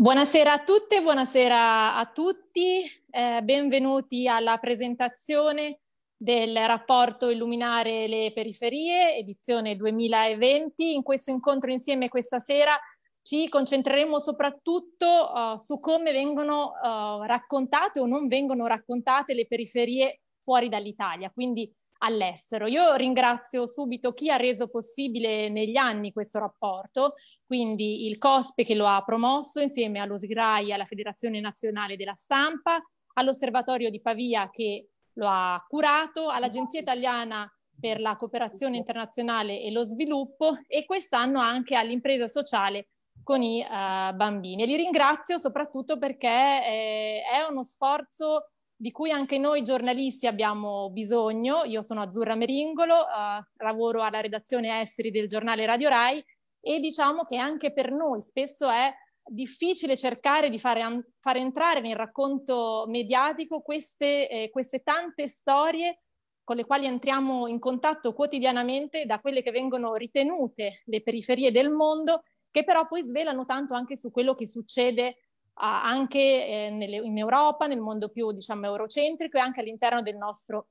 Buonasera a tutte, buonasera a tutti, eh, benvenuti alla presentazione del rapporto Illuminare le periferie, edizione 2020. In questo incontro insieme questa sera ci concentreremo soprattutto uh, su come vengono uh, raccontate o non vengono raccontate le periferie fuori dall'Italia, quindi all'estero. Io ringrazio subito chi ha reso possibile negli anni questo rapporto, quindi il COSPE che lo ha promosso insieme allo SGRAI, alla Federazione Nazionale della Stampa, all'Osservatorio di Pavia che lo ha curato, all'Agenzia Italiana per la cooperazione internazionale e lo sviluppo e quest'anno anche all'impresa sociale con i uh, bambini. E li ringrazio soprattutto perché eh, è uno sforzo di cui anche noi giornalisti abbiamo bisogno. Io sono Azzurra Meringolo, eh, lavoro alla redazione esteri del giornale Radio Rai e diciamo che anche per noi spesso è difficile cercare di fare, far entrare nel racconto mediatico queste, eh, queste tante storie con le quali entriamo in contatto quotidianamente da quelle che vengono ritenute le periferie del mondo, che però poi svelano tanto anche su quello che succede anche eh, in Europa, nel mondo più diciamo, eurocentrico e anche all'interno del nostro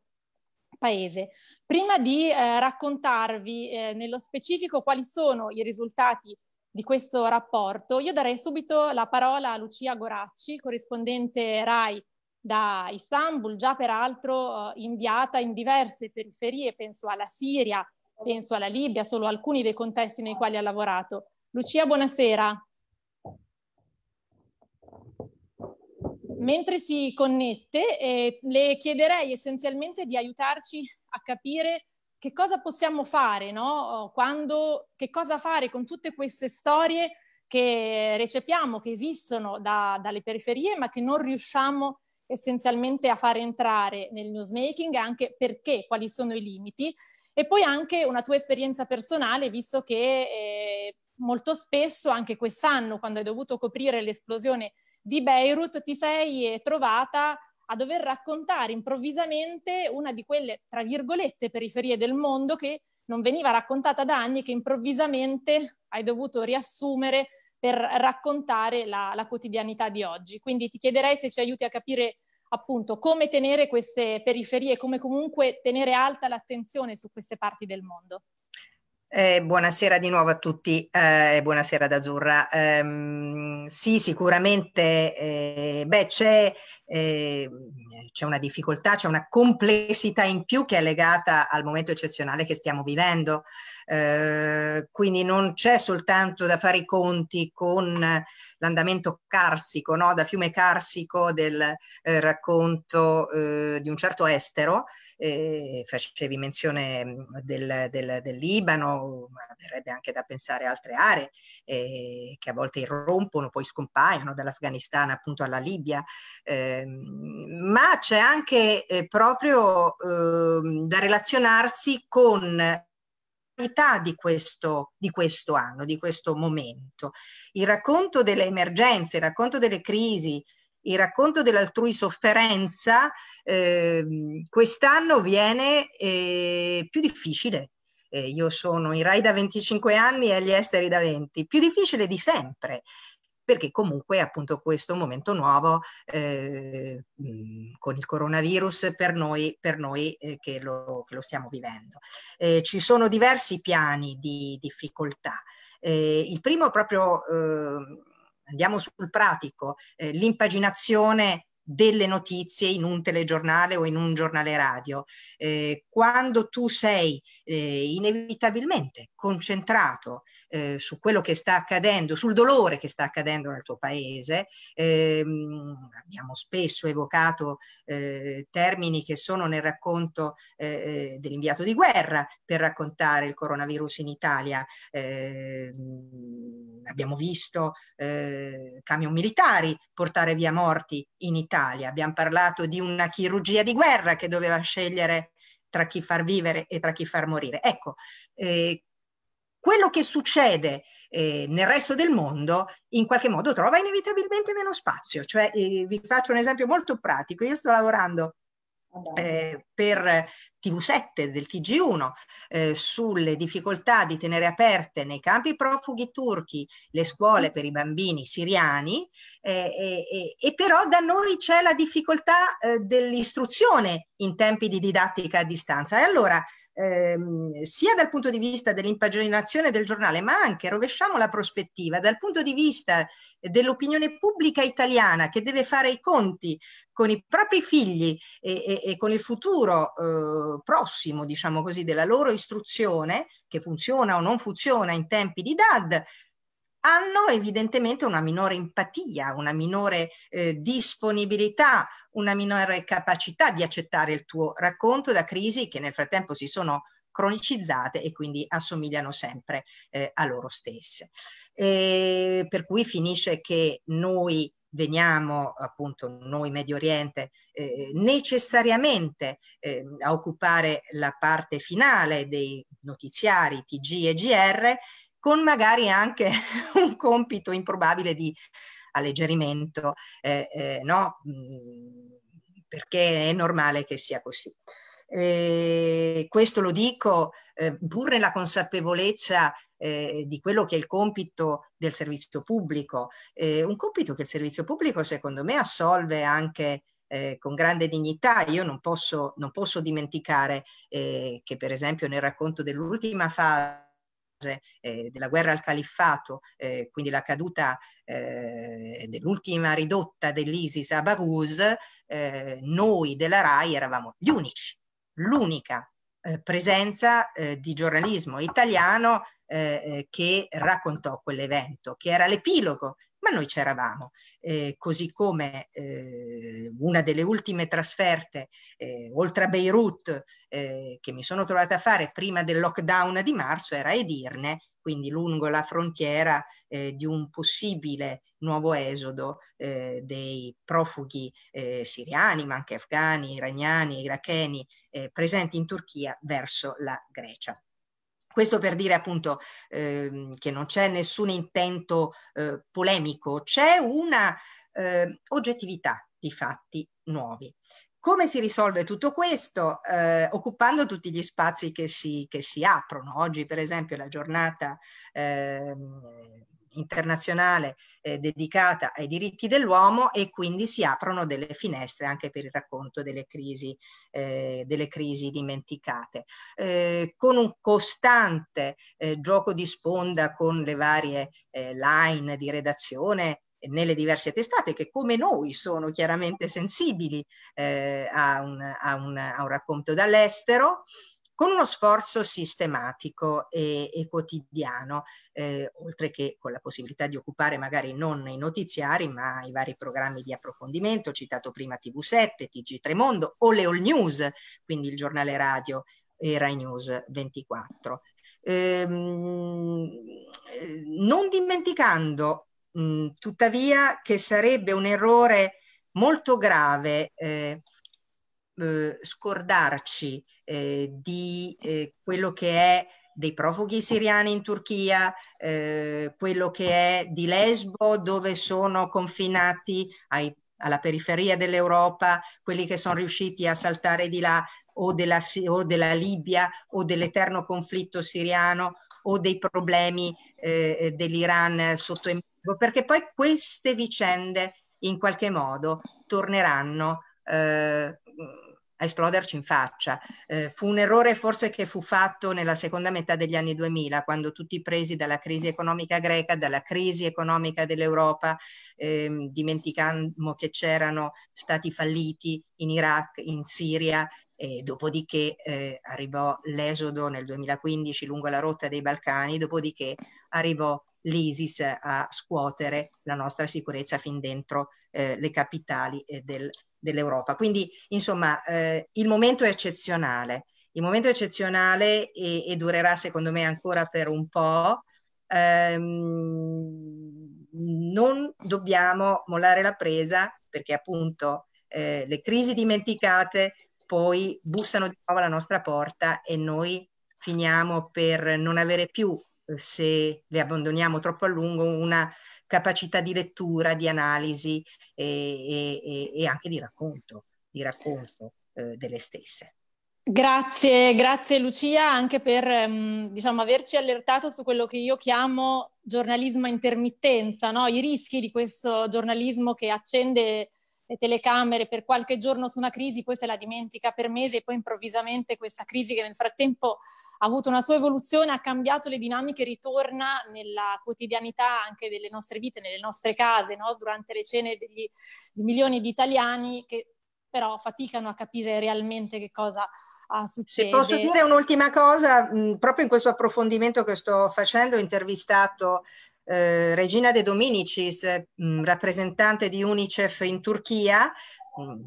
paese. Prima di eh, raccontarvi eh, nello specifico quali sono i risultati di questo rapporto, io darei subito la parola a Lucia Goracci, corrispondente RAI da Istanbul, già peraltro eh, inviata in diverse periferie, penso alla Siria, penso alla Libia, solo alcuni dei contesti nei quali ha lavorato. Lucia, buonasera. mentre si connette, eh, le chiederei essenzialmente di aiutarci a capire che cosa possiamo fare, no? Quando, che cosa fare con tutte queste storie che recepiamo, che esistono da, dalle periferie, ma che non riusciamo essenzialmente a far entrare nel newsmaking, anche perché, quali sono i limiti. E poi anche una tua esperienza personale, visto che eh, molto spesso, anche quest'anno, quando hai dovuto coprire l'esplosione di Beirut ti sei trovata a dover raccontare improvvisamente una di quelle, tra virgolette, periferie del mondo che non veniva raccontata da anni e che improvvisamente hai dovuto riassumere per raccontare la, la quotidianità di oggi. Quindi ti chiederei se ci aiuti a capire appunto come tenere queste periferie, come comunque tenere alta l'attenzione su queste parti del mondo. Eh, buonasera di nuovo a tutti eh, e eh, buonasera ad Azzurra. Eh, sì, sicuramente eh, beh, c'è, eh, c'è una difficoltà, c'è una complessità in più che è legata al momento eccezionale che stiamo vivendo. Eh, quindi non c'è soltanto da fare i conti con l'andamento carsico, no? da fiume carsico del eh, racconto eh, di un certo estero, eh, facevi menzione mm, del, del, del, Libano, ma verrebbe anche da pensare a altre aree eh, che a volte irrompono, poi scompaiono, dall'Afghanistan appunto alla Libia, ehm, ma c'è anche proprio ehm, da relazionarsi con di questo, di questo anno, di questo momento. Il racconto delle emergenze, il racconto delle crisi, il racconto dell'altrui sofferenza, eh, quest'anno viene eh, più difficile. Eh, io sono in Rai da 25 anni e agli esteri da 20, più difficile di sempre perché comunque appunto questo momento nuovo eh, con il coronavirus per noi, per noi eh, che, lo, che, lo, stiamo vivendo. Eh, ci sono diversi piani di difficoltà. Eh, il primo proprio ehm, andiamo sul pratico, eh, l'impaginazione delle notizie in un telegiornale o in un giornale radio. Eh, quando tu sei eh, inevitabilmente concentrato eh, su quello che sta accadendo, sul dolore che sta accadendo nel tuo paese, ehm, abbiamo spesso evocato eh, termini che sono nel racconto eh, eh, dell'inviato di guerra per raccontare il coronavirus in Italia. Ehm, abbiamo visto camion militari portare via morti in Italia Italia. Abbiamo parlato di una chirurgia di guerra che doveva scegliere tra chi far vivere e tra chi far morire. Ecco, eh, quello che succede eh, nel resto del mondo in qualche modo trova inevitabilmente meno spazio. Cioè, eh, vi faccio un esempio molto pratico. Io sto lavorando Ah, eh, per TV7 del TG1 eh, sulle difficoltà di tenere aperte nei campi profughi turchi le scuole mm. per i bambini siriani eh, e però da noi c'è la difficoltà eh, dell'istruzione in tempi di didattica a distanza. E allora ehm, sia dal punto di vista dell'impaginazione del giornale, ma anche, rovesciamo la prospettiva, dal punto di vista dell'opinione pubblica italiana che deve fare i conti con i propri figli e, e, e con il futuro eh, prossimo, diciamo così, della loro istruzione, che funziona o non funziona in tempi di DAD, hanno evidentemente una minore empatia, una minore eh, disponibilità, una minore capacità di accettare il tuo racconto da crisi che nel frattempo si sono cronicizzate e quindi assomigliano sempre eh, a loro stesse. E eh, per cui finisce che noi veniamo appunto noi Medio Oriente eh, necessariamente eh, a occupare la parte finale dei notiziari TG e GR con magari anche un compito improbabile di alleggerimento, eh, eh, no? Mm, perché è normale che sia così. Eh, questo lo dico eh, pur nella consapevolezza eh, di quello che è il compito del servizio pubblico, eh, un compito che il servizio pubblico secondo me assolve anche eh, con grande dignità. Io non posso, non posso dimenticare eh, che per esempio nel racconto dell'ultima fase eh, della guerra al califfato, eh, quindi la caduta eh, dell'ultima ridotta dell'ISIS a Baghouz, eh, noi della RAI eravamo gli unici, l'unica eh, presenza eh, di giornalismo italiano che raccontò quell'evento, che era l'epilogo ma noi c'eravamo, eh, così come eh, una delle ultime trasferte eh, oltre a Beirut eh, che mi sono trovata a fare prima del lockdown di marzo era Edirne, quindi lungo la frontiera eh, di un possibile nuovo esodo eh, dei profughi siriani, ma anche afghani, iraniani, iracheni presenti in Turchia verso la Grecia. Questo per dire appunto eh, che non c'è nessun intento eh, polemico, c'è una eh, oggettività di fatti nuovi. Come si risolve tutto questo? Eh, occupando tutti gli spazi che si, che si aprono. Oggi per esempio la giornata eh, internazionale eh, dedicata ai diritti dell'uomo e quindi si aprono delle finestre anche per il racconto delle crisi, eh, delle crisi dimenticate. Eh, con un costante eh, gioco di sponda con le varie eh, line di redazione nelle diverse testate che come noi sono chiaramente sensibili eh, a un, a, un, a un racconto dall'estero, con uno sforzo sistematico e, e quotidiano, eh, oltre che con la possibilità di occupare magari non i notiziari, ma i vari programmi di approfondimento, citato prima TV7, TG3 Mondo o le All News, quindi il giornale radio e Rai News 24. Ehm, eh, non dimenticando mh, tuttavia che sarebbe un errore molto grave eh, eh, scordarci eh, di eh, quello che è dei profughi siriani in Turchia, eh, quello che è di Lesbo dove sono confinati ai, alla periferia dell'Europa quelli che sono riusciti a saltare di là o della, o della Libia o dell'eterno conflitto siriano o dei problemi eh, dell'Iran sotto embargo, perché poi queste vicende in qualche modo torneranno eh, a esploderci in faccia. Eh, fu un errore forse che fu fatto nella seconda metà degli anni 2000, quando tutti presi dalla crisi economica greca, dalla crisi economica dell'Europa, ehm, dimenticando che c'erano stati falliti in Iraq, in Siria, e dopodiché eh, arrivò l'esodo nel 2015 lungo la rotta dei Balcani, dopodiché arrivò l'ISIS a scuotere la nostra sicurezza fin dentro eh, le capitali eh, del dell'Europa. Quindi, insomma, eh, il momento è eccezionale. Il momento è eccezionale e, e durerà, secondo me, ancora per un po'. Ehm, non dobbiamo mollare la presa perché appunto eh, le crisi dimenticate poi bussano di nuovo alla nostra porta e noi finiamo per non avere più, eh, se le abbandoniamo troppo a lungo, una capacità di lettura, di analisi e, e, e anche di racconto, di racconto eh, delle stesse. Grazie, grazie Lucia anche per ehm, diciamo, averci allertato su quello che io chiamo giornalismo a intermittenza, no? i rischi di questo giornalismo che accende le telecamere per qualche giorno su una crisi, poi se la dimentica per mesi e poi improvvisamente questa crisi che nel frattempo ha avuto una sua evoluzione, ha cambiato le dinamiche, ritorna nella quotidianità anche delle nostre vite, nelle nostre case, no? durante le cene degli, di milioni di italiani che però faticano a capire realmente che cosa Ah, Se posso dire un'ultima cosa, mh, proprio in questo approfondimento che sto facendo, ho intervistato eh, Regina De Dominicis, mh, rappresentante di UNICEF in Turchia,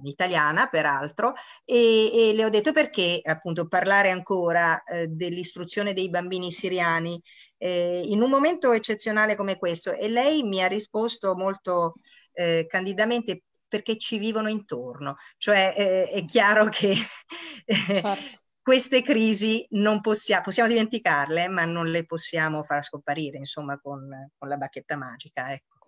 italiana peraltro, e, e, le ho detto perché appunto parlare ancora eh, dell'istruzione dei bambini siriani eh, in un momento eccezionale come questo e lei mi ha risposto molto eh, candidamente perché ci vivono intorno, cioè eh, è chiaro che certo. queste crisi non possiamo, possiamo dimenticarle ma non le possiamo far scomparire insomma con, con la bacchetta magica. Ecco.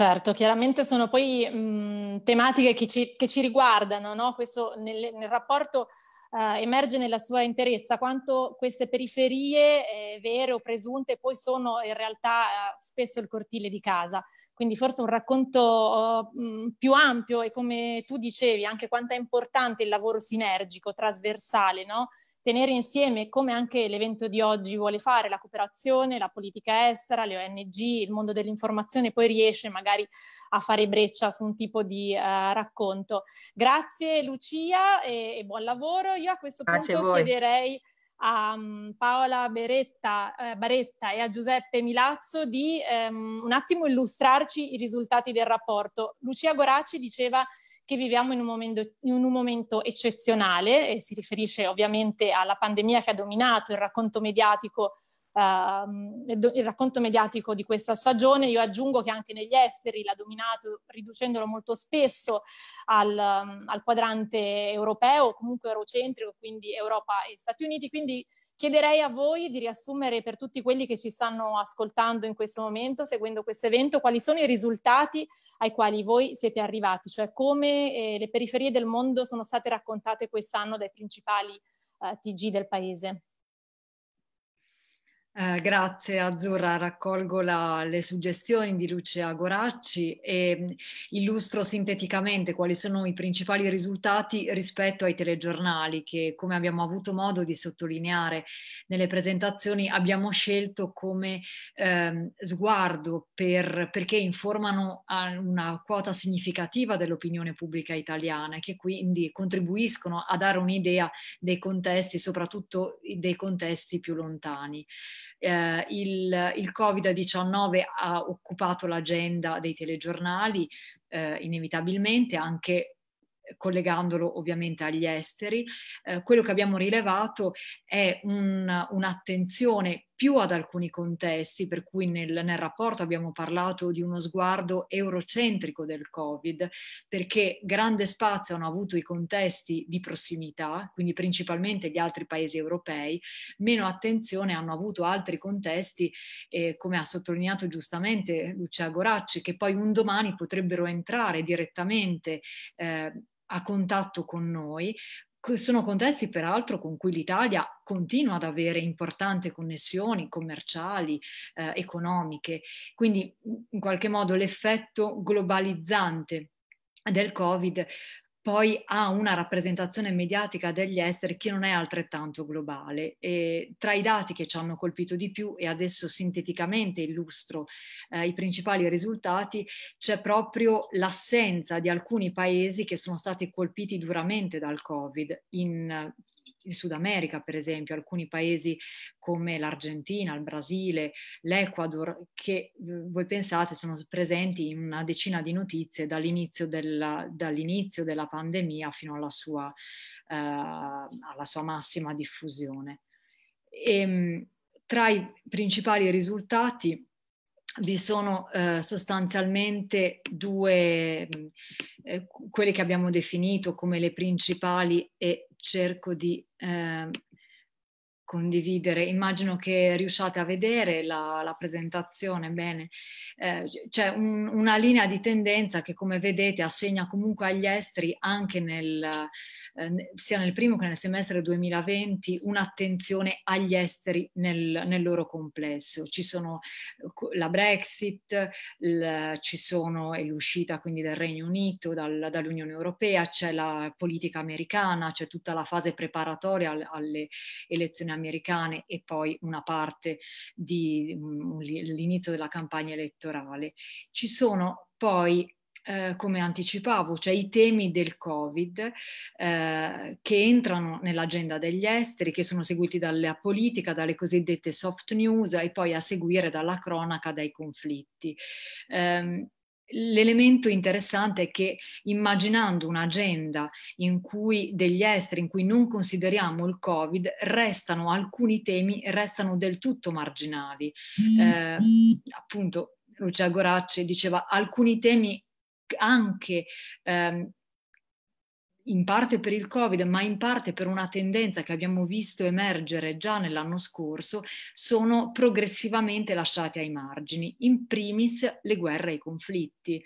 Certo, chiaramente sono poi mh, tematiche che ci, che ci riguardano, no? questo nel, nel rapporto eh, emerge nella sua interezza quanto queste periferie eh, vere o presunte poi sono in realtà eh, spesso il cortile di casa. Quindi forse un racconto mh, più ampio e come tu dicevi anche quanto è importante il lavoro sinergico, trasversale, no? tenere insieme, come anche l'evento di oggi vuole fare, la cooperazione, la politica estera, le ONG, il mondo dell'informazione, poi riesce magari a fare breccia su un tipo di uh, racconto. Grazie Lucia e, e, buon lavoro. Io a questo Grazie punto a chiederei a mm, Paola Beretta, eh, Baretta e a Giuseppe Milazzo di um, un attimo illustrarci i risultati del rapporto. Lucia Goracci diceva che viviamo in un, momento, in un momento eccezionale e si riferisce ovviamente alla pandemia che ha dominato il racconto mediatico Uh, il racconto mediatico di questa stagione. Io aggiungo che anche negli esteri l'ha dominato riducendolo molto spesso al, um, al quadrante europeo, comunque eurocentrico, quindi Europa e Stati Uniti. Quindi Chiederei a voi di riassumere per tutti quelli che ci stanno ascoltando in questo momento, seguendo questo evento, quali sono i risultati ai quali voi siete arrivati, cioè come eh, le periferie del mondo sono state raccontate quest'anno dai principali eh, TG del paese. Eh, grazie Azzurra, raccolgo la, le suggestioni di Lucia Goracci e mm, illustro sinteticamente quali sono i principali risultati rispetto ai telegiornali che, come abbiamo avuto modo di sottolineare nelle presentazioni, abbiamo scelto come ehm, sguardo per, perché informano a una quota significativa dell'opinione pubblica italiana e che quindi contribuiscono a dare un'idea dei contesti, soprattutto dei contesti più lontani eh, il, il, Covid-19 ha occupato l'agenda dei telegiornali eh, inevitabilmente, anche collegandolo ovviamente agli esteri. Eh, quello che abbiamo rilevato è un, un'attenzione più ad alcuni contesti, per cui nel, nel, rapporto abbiamo parlato di uno sguardo eurocentrico del Covid, perché grande spazio hanno avuto i contesti di prossimità, quindi principalmente gli altri paesi europei, meno attenzione hanno avuto altri contesti, eh, come ha sottolineato giustamente Lucia Goracci, che poi un domani potrebbero entrare direttamente eh, a contatto con noi, sono contesti peraltro con cui l'Italia continua ad avere importanti connessioni commerciali, eh, economiche, quindi in qualche modo l'effetto globalizzante del Covid poi ha una rappresentazione mediatica degli esteri che non è altrettanto globale. E tra i dati che ci hanno colpito di più, e adesso sinteticamente illustro eh, i principali risultati, c'è proprio l'assenza di alcuni paesi che sono stati colpiti duramente dal Covid in il Sud America, per esempio, alcuni paesi come l'Argentina, il Brasile, l'Ecuador, che eh, voi pensate sono presenti in una decina di notizie dall'inizio della, dall'inizio della pandemia fino alla sua, eh, alla sua massima diffusione. E, ehm, tra i principali risultati vi sono eh, sostanzialmente due, mm, eh, quelle che abbiamo definito come le principali e cerco di eh, condividere. Immagino che riusciate a vedere la, la presentazione bene. Eh, c'è un, una linea di tendenza che, come vedete, assegna comunque agli esteri, anche nel, eh, sia nel primo che nel semestre 2020, un'attenzione agli esteri nel, nel loro complesso. Ci sono eh, la Brexit, il, ci sono l'uscita quindi del Regno Unito dal, dall'Unione Europea, c'è la politica americana, c'è tutta la fase preparatoria alle, alle elezioni americane americane e poi una parte dell'inizio mm, della campagna elettorale. Ci sono poi eh, come anticipavo, cioè i temi del Covid eh, che entrano nell'agenda degli esteri, che sono seguiti dalla politica, dalle cosiddette soft news e poi a seguire dalla cronaca dei conflitti. Eh, L'elemento interessante è che immaginando un'agenda in cui degli esteri, in cui non consideriamo il Covid, restano alcuni temi, restano del tutto marginali. Mm. Eh, appunto, Lucia Goracci diceva alcuni temi anche ehm, in parte per il Covid, ma in parte per una tendenza che abbiamo visto emergere già nell'anno scorso, sono progressivamente lasciati ai margini, in primis le guerre e i conflitti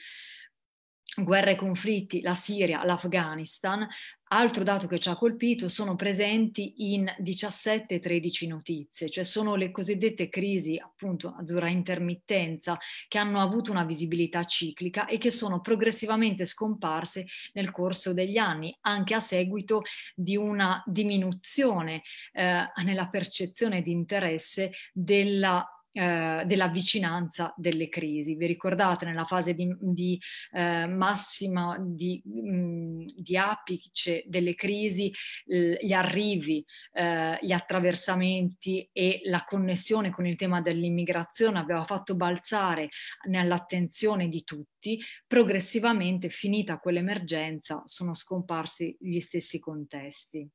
guerre e conflitti, la Siria, l'Afghanistan, Altro dato che ci ha colpito sono presenti in 17-13 notizie, cioè sono le cosiddette crisi appunto a intermittenza che hanno avuto una visibilità ciclica e che sono progressivamente scomparse nel corso degli anni, anche a seguito di una diminuzione eh, nella percezione di interesse della eh, della vicinanza delle crisi. Vi ricordate nella fase di, di eh, massima di, mm, di, apice delle crisi gli arrivi, eh, gli attraversamenti e la connessione con il tema dell'immigrazione aveva fatto balzare nell'attenzione di tutti, progressivamente finita quell'emergenza sono scomparsi gli stessi contesti.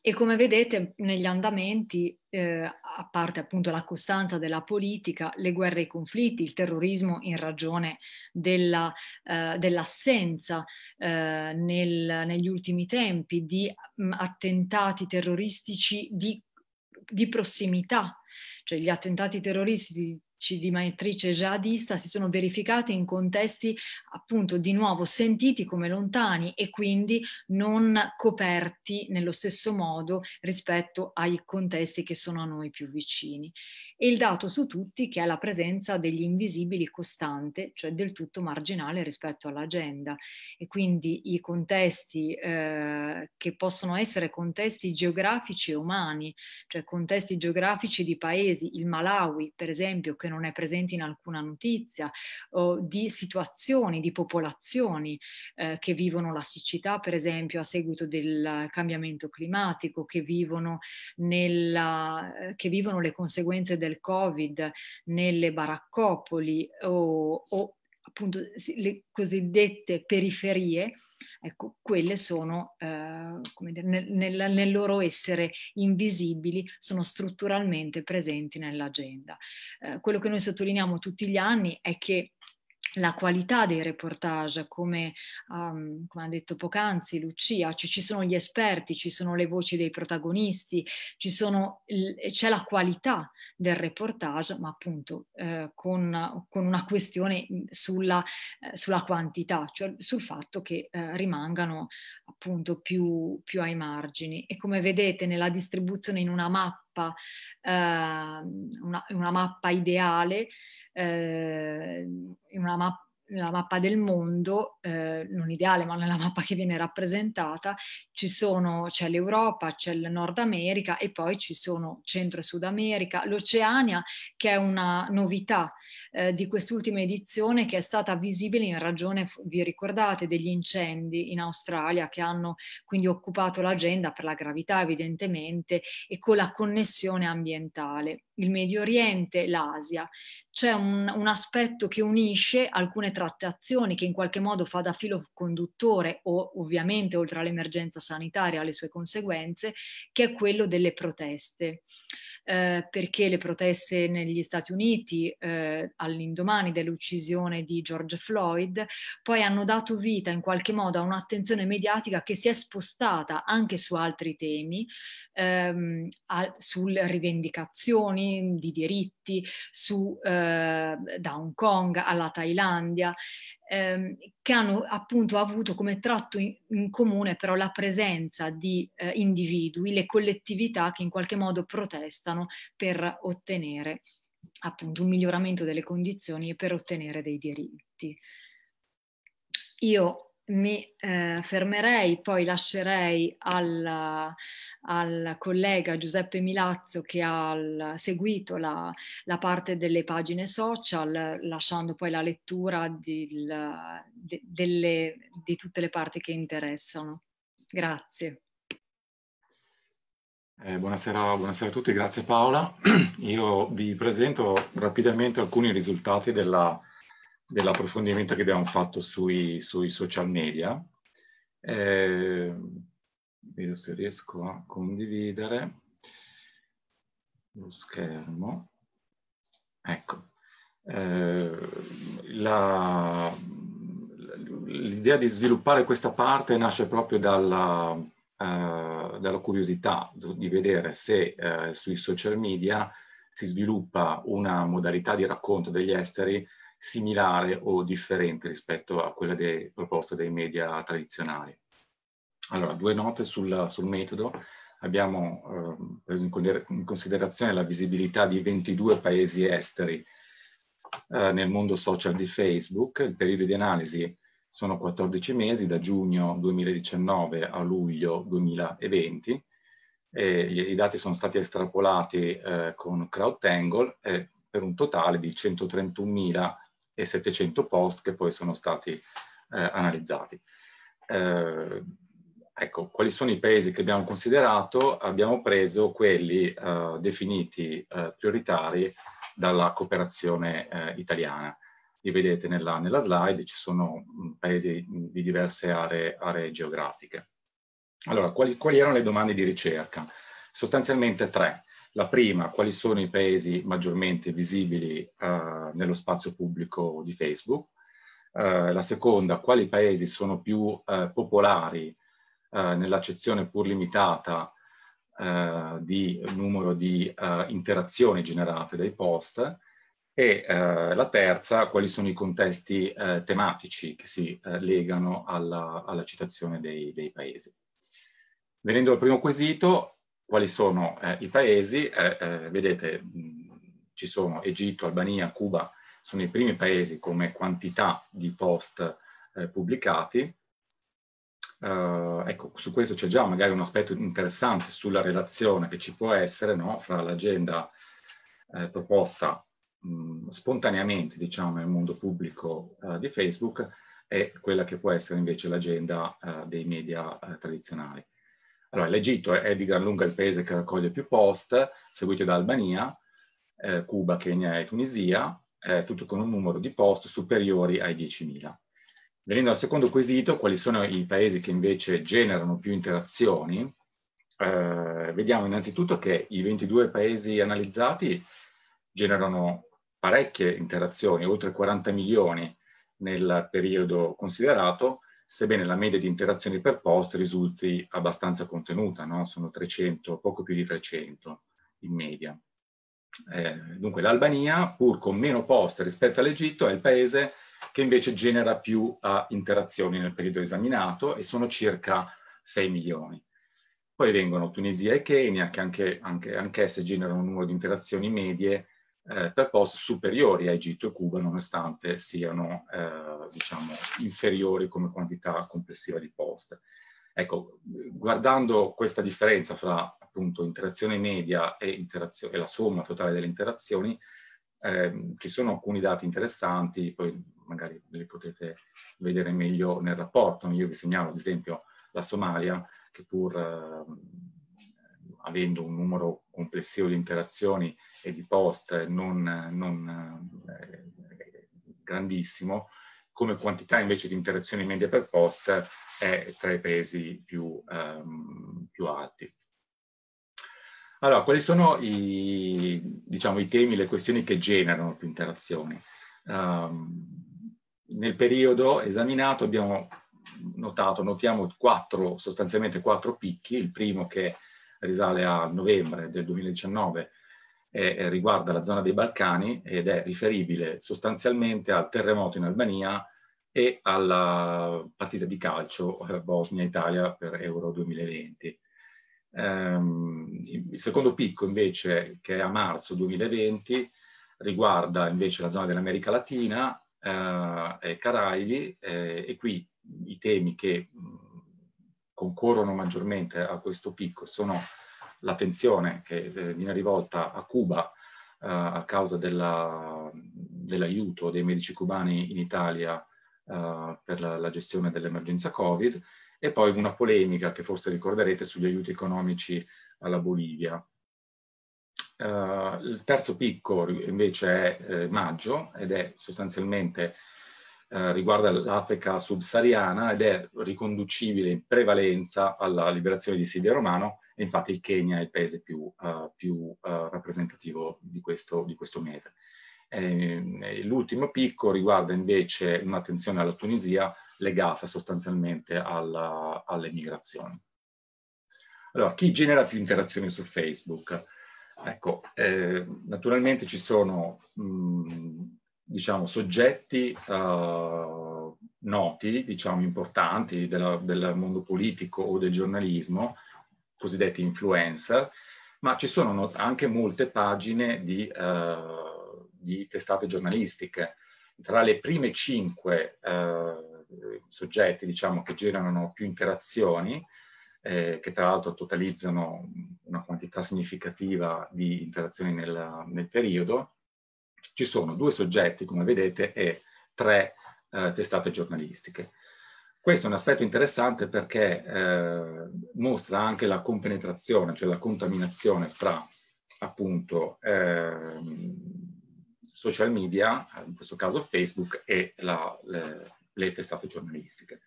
E come vedete negli andamenti, eh, a parte appunto la costanza della politica, le guerre e i conflitti, il terrorismo in ragione della, eh, dell'assenza eh, nel, negli ultimi tempi di mh, mm, attentati terroristici di, di prossimità, cioè gli attentati terroristici di, di matrice jihadista si sono verificate in contesti appunto di nuovo sentiti come lontani e quindi non coperti nello stesso modo rispetto ai contesti che sono a noi più vicini e il dato su tutti che è la presenza degli invisibili costante, cioè del tutto marginale rispetto all'agenda e quindi i contesti eh, che possono essere contesti geografici e umani, cioè contesti geografici di paesi, il Malawi per esempio che non è presente in alcuna notizia, o di situazioni, di popolazioni eh, che vivono la siccità per esempio a seguito del cambiamento climatico, che vivono, nella, che vivono le conseguenze del del Covid nelle baraccopoli o, o appunto le cosiddette periferie, ecco, quelle sono, eh, come dire, nel, nel, nel, loro essere invisibili, sono strutturalmente presenti nell'agenda. Eh, quello che noi sottolineiamo tutti gli anni è che la qualità dei reportage, come, um, come, ha detto poc'anzi Lucia, cioè ci sono gli esperti, ci sono le voci dei protagonisti, il, c'è la qualità del reportage, ma appunto eh, con, con, una questione mm, sulla, eh, sulla, quantità, cioè sul fatto che eh, rimangano appunto più, più ai margini. E come vedete nella distribuzione in una mappa, ehm, una, una mappa ideale, eh, in una mappa nella mappa del mondo, eh, non ideale, ma nella mappa che viene rappresentata, ci sono, c'è l'Europa, c'è il Nord America e poi ci sono Centro e Sud America, l'Oceania, che è una novità eh, di quest'ultima edizione che è stata visibile in ragione, vi ricordate, degli incendi in Australia che hanno quindi occupato l'agenda per la gravità evidentemente e con la connessione ambientale. Il Medio Oriente, l'Asia. C'è un, un aspetto che unisce alcune trattazioni che in qualche modo fa da filo conduttore o ovviamente oltre all'emergenza sanitaria alle sue conseguenze, che è quello delle proteste. Eh, perché le proteste negli Stati Uniti eh, all'indomani dell'uccisione di George Floyd poi hanno dato vita in qualche modo a un'attenzione mediatica che si è spostata anche su altri temi, ehm, a, sulle rivendicazioni di diritti diritti su, eh, da Hong Kong alla Thailandia, ehm, che hanno appunto avuto come tratto in, in comune però la presenza di eh, individui, le collettività che in qualche modo protestano per ottenere appunto un miglioramento delle condizioni e per ottenere dei diritti. Io mi eh, fermerei, poi lascerei alla, al collega Giuseppe Milazzo che ha seguito la, la, parte delle pagine social, lasciando poi la lettura di, de, delle, di tutte le parti che interessano. Grazie. Eh, buonasera, buonasera, a tutti, grazie Paola. Io vi presento rapidamente alcuni risultati della dell'approfondimento che abbiamo fatto sui, sui social media. Eh, vedo se riesco a condividere lo schermo. Ecco, eh, l'idea di sviluppare questa parte nasce proprio dalla, eh, dalla curiosità di vedere se eh, sui social media si sviluppa una modalità di racconto degli esteri similare o differente rispetto a quella de, proposta dai media tradizionali. Allora, due note sul, sul metodo. Abbiamo eh, preso in considerazione la visibilità di 22 paesi esteri eh, nel mondo social di Facebook. Il periodo di analisi sono 14 mesi, da giugno 2019 a luglio 2020. E I dati sono stati estrapolati eh, con CrowdTangle eh, per un totale di 131.000 e 700 post che poi sono stati eh, analizzati. Eh, ecco, quali sono i paesi che abbiamo considerato? Abbiamo preso quelli eh, definiti eh, prioritari dalla cooperazione eh, italiana. Li vedete nella, nella, slide, ci sono mm, paesi mm, di diverse aree, aree geografiche. Allora, quali, quali erano le domande di ricerca? Sostanzialmente tre. La prima, quali sono i paesi maggiormente visibili eh, nello spazio pubblico di Facebook? Eh, la seconda, quali paesi sono più eh, popolari eh, nell'accezione pur limitata eh, di numero di eh, interazioni generate dai post? E la terza, quali sono i contesti tematici che si legano alla, alla citazione dei, dei paesi? Venendo al primo quesito, quali sono eh, i paesi, eh, eh, vedete mh, ci sono Egitto, Albania, Cuba, sono i primi paesi come quantità di post eh, pubblicati. Eh, ecco, su questo c'è già magari un aspetto interessante sulla relazione che ci può essere no, fra l'agenda proposta mh, spontaneamente, diciamo, nel mondo pubblico di Facebook e quella che può essere invece l'agenda dei media tradizionali. Allora, l'Egitto è di gran lunga il paese che raccoglie più post, seguito da Albania, eh, Cuba, Kenya e Tunisia, eh, tutto con un numero di post superiori ai 10.000. Venendo al secondo quesito, quali sono i paesi che invece generano più interazioni? Eh, vediamo innanzitutto che i 22 paesi analizzati generano parecchie interazioni, oltre 40 milioni nel periodo considerato, sebbene la media di interazioni per post risulti abbastanza contenuta, no? sono 300, poco più di 300 in media. Eh, dunque l'Albania, pur con meno post rispetto all'Egitto, è il paese che invece genera più uh, interazioni nel periodo esaminato e sono circa 6 milioni. Poi vengono Tunisia e Kenya, che anche, anche, anche esse generano un numero di interazioni medie eh, per post superiori a Egitto e Cuba, nonostante siano eh, diciamo, inferiori come quantità complessiva di post. Ecco, guardando questa differenza fra appunto interazione media e, interazio e la somma totale delle interazioni, eh, ci sono alcuni dati interessanti, poi magari li potete vedere meglio nel rapporto. Io vi segnalo ad esempio la Somalia, che pur ehm, avendo un numero complessivo di interazioni e di post non, non eh, grandissimo, come quantità invece di interazioni medie per post è tra i paesi più, ehm, più alti. Allora, quali sono i, diciamo, i, temi, le questioni che generano più interazioni? Um, nel periodo esaminato abbiamo notato, notiamo quattro, sostanzialmente quattro picchi, il primo che risale a novembre del 2019 eh, riguarda la zona dei Balcani ed è riferibile sostanzialmente al terremoto in Albania e alla partita di calcio eh, Bosnia-Italia per Euro 2020. Ehm, il secondo picco invece, che è a marzo 2020, riguarda invece la zona dell'America Latina eh, e Caraibi eh, e qui i temi che concorrono maggiormente a questo picco sono l'attenzione che eh, viene rivolta a Cuba eh, a causa dell'aiuto dei medici cubani in Italia eh, per la, la gestione dell'emergenza Covid e poi una polemica che forse ricorderete sugli aiuti economici alla Bolivia. Uh, il terzo picco invece è eh, maggio ed è sostanzialmente eh, riguarda l'Africa subsahariana ed è riconducibile in prevalenza alla liberazione di Silvia Romano e infatti il Kenya è il paese più, uh, più uh, rappresentativo di questo, di questo mese. Eh, l'ultimo picco riguarda invece un'attenzione alla Tunisia legata sostanzialmente alla, alle migrazioni. Allora, chi genera più interazioni su Facebook? Ecco, eh, naturalmente ci sono, mh, mm, diciamo, soggetti uh, noti, diciamo, importanti della, del mondo politico o del giornalismo, cosiddetti influencer, ma ci sono anche molte pagine di, uh, di testate giornalistiche. Tra le prime cinque uh, soggetti diciamo, che generano più interazioni, eh, che tra l'altro totalizzano una quantità significativa di interazioni nel, nel periodo, ci sono due soggetti, come vedete, e tre eh, testate giornalistiche. Questo è un aspetto interessante perché eh, mostra anche la compenetrazione, cioè la contaminazione fra appunto eh, social media, in questo caso Facebook, e la, le, le, testate giornalistiche.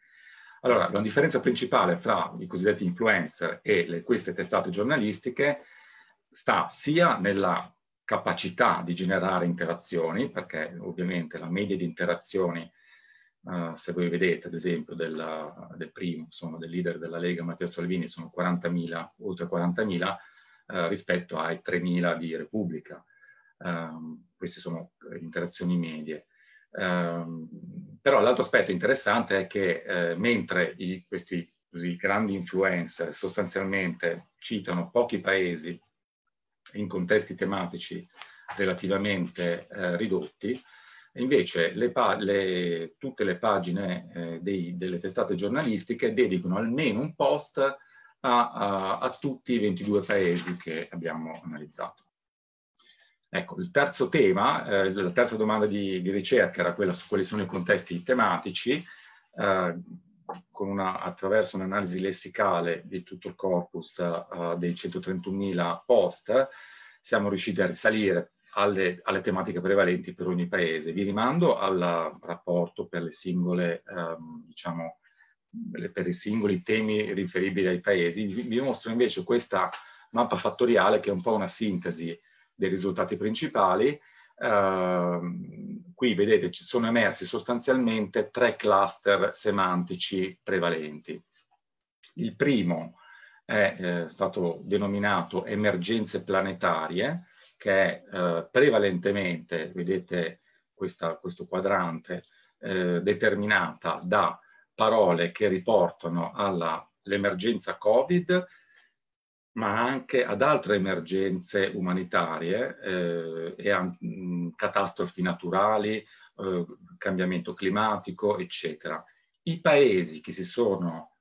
Allora, la differenza principale fra i cosiddetti influencer e le, queste testate giornalistiche sta sia nella capacità di generare interazioni, perché ovviamente la media di interazioni Uh, se voi vedete ad esempio della, del primo, insomma, del leader della Lega Matteo Salvini, sono 40.000, oltre 40.000 uh, eh, rispetto ai 3.000 di Repubblica. Um, queste sono interazioni medie. Um, però l'altro aspetto interessante è che eh, mentre i, questi così, grandi influencer sostanzialmente citano pochi paesi in contesti tematici relativamente eh, ridotti, Invece le le, tutte le pagine eh, dei, delle testate giornalistiche dedicano almeno un post a, a, a, tutti i 22 paesi che abbiamo analizzato. Ecco, il terzo tema, eh, la terza domanda di, di, ricerca era quella su quali sono i contesti tematici, eh, una, attraverso un'analisi lessicale di tutto il corpus eh, dei 131.000 post, siamo riusciti a risalire alle, alle, tematiche prevalenti per ogni paese. Vi rimando al rapporto per, singole, ehm, diciamo, per i singoli temi riferibili ai paesi. Vi, vi mostro invece questa mappa fattoriale che è un po' una sintesi dei risultati principali. Uh, qui vedete ci sono emersi sostanzialmente tre cluster semantici prevalenti. Il primo è eh, stato denominato emergenze planetarie, che eh, prevalentemente, vedete questa, questo quadrante, eh, determinata da parole che riportano all'emergenza Covid, ma anche ad altre emergenze umanitarie eh, e a mh, mm, catastrofi naturali, eh, cambiamento climatico, eccetera. I paesi che, si sono,